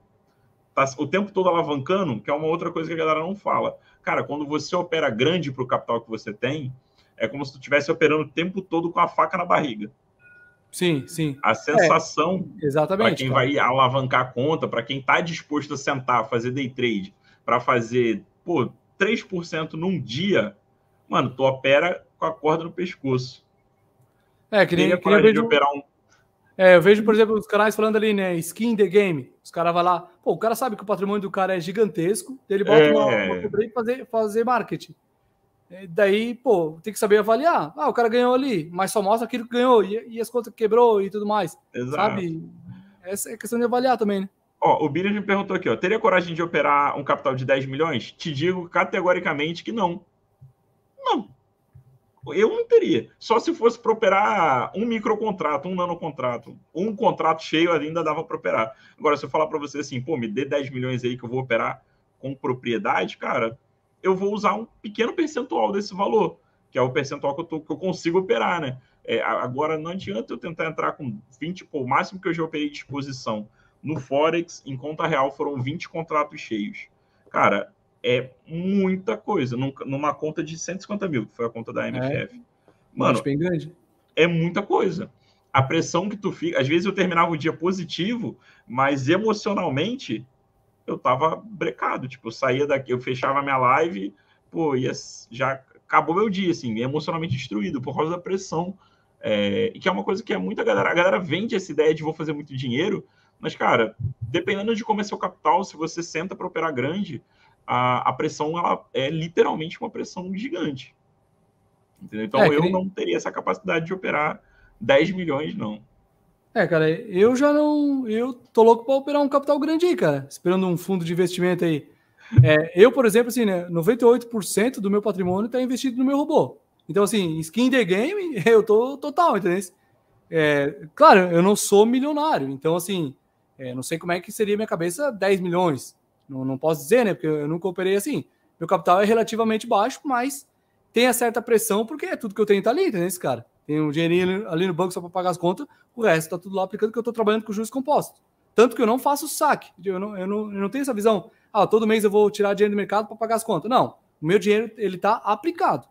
tá o tempo todo alavancando, que é uma outra coisa que a galera não fala. Cara, quando você opera grande para o capital que você tem, é como se você estivesse operando o tempo todo com a faca na barriga. Sim, sim. A é, sensação é, exatamente para quem vai alavancar a conta, para quem está disposto a sentar, fazer day trade, para fazer pô, 3% num dia, mano, tu opera com a corda no pescoço. É, que nem eu vejo, de operar um... é, eu vejo, por exemplo, os canais falando ali, né? Skin the game. Os caras vão lá, pô, o cara sabe que o patrimônio do cara é gigantesco, ele bota é... uma, uma e fazer, fazer marketing. Daí, pô, tem que saber avaliar. Ah, o cara ganhou ali, mas só mostra aquilo que ganhou e, e as contas que quebrou e tudo mais. Exato. Sabe? Essa é questão de avaliar também, né? Ó, o Billy me perguntou aqui, ó, teria coragem de operar um capital de 10 milhões? Te digo categoricamente que não. Não. Eu não teria. Só se fosse para operar um microcontrato, um nanocontrato. Um contrato cheio ainda dava para operar. Agora, se eu falar para você assim, pô, me dê 10 milhões aí que eu vou operar com propriedade, cara, eu vou usar um pequeno percentual desse valor, que é o percentual que eu, tô, que eu consigo operar, né? É, agora, não adianta eu tentar entrar com 20, pô, o máximo que eu já operei de exposição no Forex, em conta real, foram 20 contratos cheios. Cara, é muita coisa, num, numa conta de 150 mil, que foi a conta da MFF. É. Mano, bem grande. é muita coisa. A pressão que tu fica. Às vezes eu terminava o dia positivo, mas emocionalmente eu tava brecado, tipo, eu saía daqui, eu fechava minha live, pô, ia, já acabou meu dia, assim, emocionalmente destruído por causa da pressão, é, e que é uma coisa que é muita galera, a galera vende essa ideia de vou fazer muito dinheiro, mas, cara, dependendo de como é seu capital, se você senta para operar grande, a, a pressão, ela é literalmente uma pressão gigante. Entendeu? Então, é, eu que... não teria essa capacidade de operar 10 milhões, não. É, cara, eu já não. Eu tô louco para operar um capital grande aí, cara, esperando um fundo de investimento aí. É, eu, por exemplo, assim, né, 98% do meu patrimônio está investido no meu robô. Então, assim, skin the game, eu tô total, entendeu? É, claro, eu não sou milionário, então, assim, é, não sei como é que seria minha cabeça 10 milhões. Não, não posso dizer, né? Porque eu nunca operei assim. Meu capital é relativamente baixo, mas tem a certa pressão, porque é tudo que eu tenho tá ali, entendeu, cara? Tem um dinheirinho ali no banco só para pagar as contas, o resto está tudo lá aplicando que eu estou trabalhando com juros compostos. Tanto que eu não faço saque, eu não, eu, não, eu não tenho essa visão, ah, todo mês eu vou tirar dinheiro do mercado para pagar as contas. Não, o meu dinheiro ele está aplicado,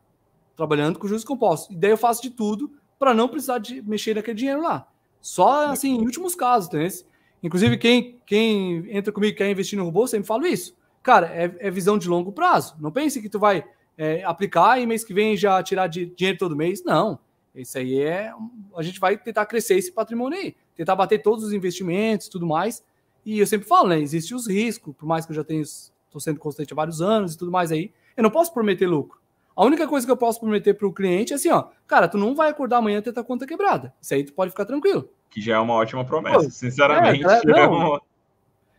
trabalhando com juros compostos. E daí eu faço de tudo para não precisar de mexer naquele dinheiro lá. Só assim, em últimos casos, tem esse. Inclusive, quem, quem entra comigo e quer investir no robô, sempre falo isso. Cara, é, é visão de longo prazo. Não pense que tu vai é, aplicar e mês que vem já tirar de, dinheiro todo mês. Não. Esse aí é. A gente vai tentar crescer esse patrimônio aí, tentar bater todos os investimentos tudo mais. E eu sempre falo, né? Existem os riscos, por mais que eu já tenha. Estou sendo constante há vários anos e tudo mais aí. Eu não posso prometer lucro. A única coisa que eu posso prometer para o cliente é assim, ó, cara, tu não vai acordar amanhã e ter tua conta quebrada. Isso aí tu pode ficar tranquilo. Que já é uma ótima promessa, Pô, sinceramente. É, é, é não, é uma...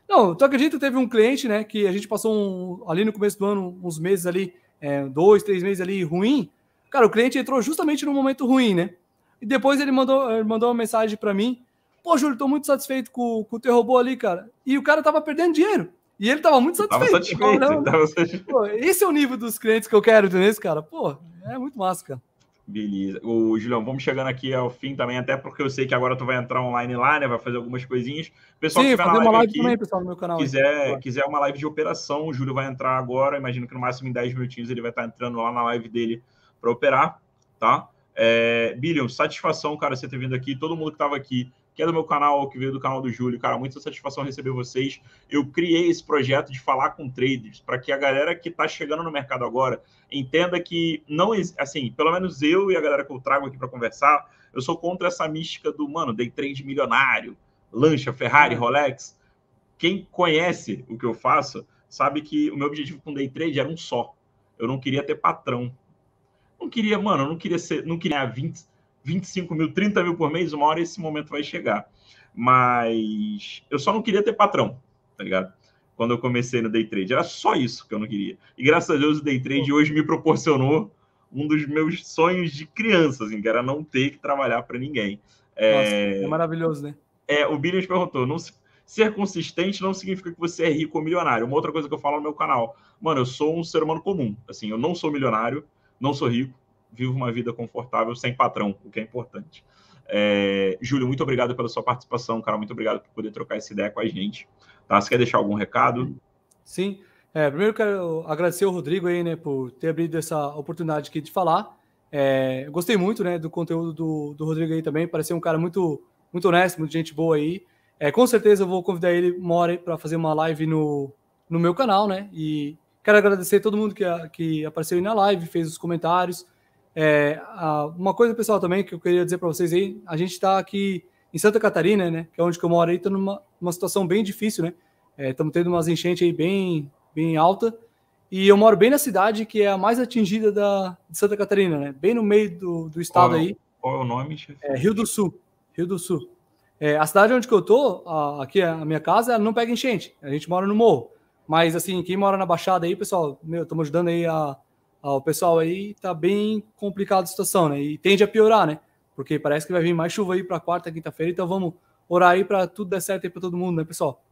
não, tu acredita, teve um cliente, né, que a gente passou um, ali no começo do ano, uns meses ali, é, dois, três meses ali ruim, Cara, o cliente entrou justamente no momento ruim, né? E depois ele mandou, ele eh, mandou uma mensagem para mim. Pô, Júlio, tô muito satisfeito com, com o teu robô ali, cara. E o cara tava perdendo dinheiro. E ele tava muito satisfeito. Tava satisfeito, não, tava satisfeito. Pô, esse é o nível dos clientes que eu quero, esse cara, pô, é muito massa, cara. Beleza. O Julião, vamos chegando aqui ao fim também, até porque eu sei que agora tu vai entrar online lá, né? Vai fazer algumas coisinhas. Pessoal Sim, que tiver uma live, live aqui, também, pessoal, no meu canal. Né? Quiser, aí. quiser uma live de operação, o Júlio vai entrar agora. Imagino que no máximo em 10 minutinhos ele vai estar entrando lá na live dele para operar, tá? É, Billion, satisfação, cara, você ter vindo aqui. Todo mundo que estava aqui, que é do meu canal, que veio do canal do Júlio, cara, muita satisfação receber vocês. Eu criei esse projeto de falar com traders, para que a galera que está chegando no mercado agora entenda que não, assim, pelo menos eu e a galera que eu trago aqui para conversar, eu sou contra essa mística do, mano, day trade milionário, lancha, Ferrari, é. Rolex. Quem conhece o que eu faço sabe que o meu objetivo com day trade era um só. Eu não queria ter patrão, não queria, mano, não queria ser, não queria 20, 25 mil, 30 mil por mês, uma hora esse momento vai chegar. Mas eu só não queria ter patrão, tá ligado? Quando eu comecei no day trade, era só isso que eu não queria. E graças a Deus o day trade hoje me proporcionou um dos meus sonhos de criança, assim, que era não ter que trabalhar para ninguém. É... Nossa, é... maravilhoso, né? É, o Billions perguntou, não ser consistente não significa que você é rico ou milionário. Uma outra coisa que eu falo no meu canal, mano, eu sou um ser humano comum, assim, eu não sou milionário, não sou rico, vivo uma vida confortável sem patrão, o que é importante. É, Júlio, muito obrigado pela sua participação, cara. Muito obrigado por poder trocar essa ideia com a gente. Tá? Você quer deixar algum recado? Sim. É, primeiro quero agradecer ao Rodrigo aí, né, por ter abrido essa oportunidade aqui de falar. É, gostei muito, né, do conteúdo do, do Rodrigo aí também. Pareceu um cara muito, muito honesto, muito gente boa aí. É, com certeza eu vou convidar ele uma hora para fazer uma live no, no meu canal, né? E Quero agradecer todo mundo que, que apareceu aí na live, fez os comentários. É, uma coisa, pessoal, também que eu queria dizer para vocês aí, a gente está aqui em Santa Catarina, né, que é onde eu moro aí, está numa uma situação bem difícil, né? Estamos é, tendo umas enchentes aí bem, bem alta. E eu moro bem na cidade que é a mais atingida da, de Santa Catarina, né? Bem no meio do, do estado qual, é aí. Qual é o nome, chefe? É, Rio do Sul. Rio do Sul. É, a cidade onde eu tô, a, aqui é a minha casa, ela não pega enchente. A gente mora no morro. Mas, assim, quem mora na Baixada aí, pessoal, meu, estamos ajudando aí a, a, o pessoal aí, tá bem complicada a situação, né? E tende a piorar, né? Porque parece que vai vir mais chuva aí para quarta, quinta-feira, então vamos orar aí para tudo dar certo aí para todo mundo, né, pessoal?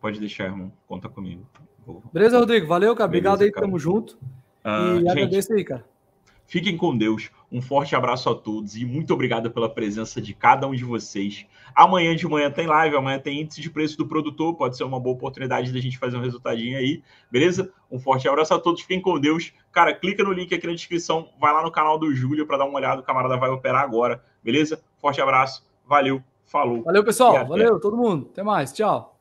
Pode deixar, irmão. Conta comigo. Vou... Beleza, Rodrigo? Valeu, cara. Beleza, Obrigado aí, cara. tamo junto. e ah, gente, agradeço aí, cara. Fiquem com Deus. Um forte abraço a todos e muito obrigado pela presença de cada um de vocês. Amanhã de manhã tem live, amanhã tem índice de preço do produtor, pode ser uma boa oportunidade da gente fazer um resultadinho aí, beleza? Um forte abraço a todos, fiquem com Deus. Cara, clica no link aqui na descrição, vai lá no canal do Júlio para dar uma olhada, o camarada vai operar agora, beleza? Forte abraço, valeu, falou. Valeu, pessoal, valeu todo mundo, até mais, tchau.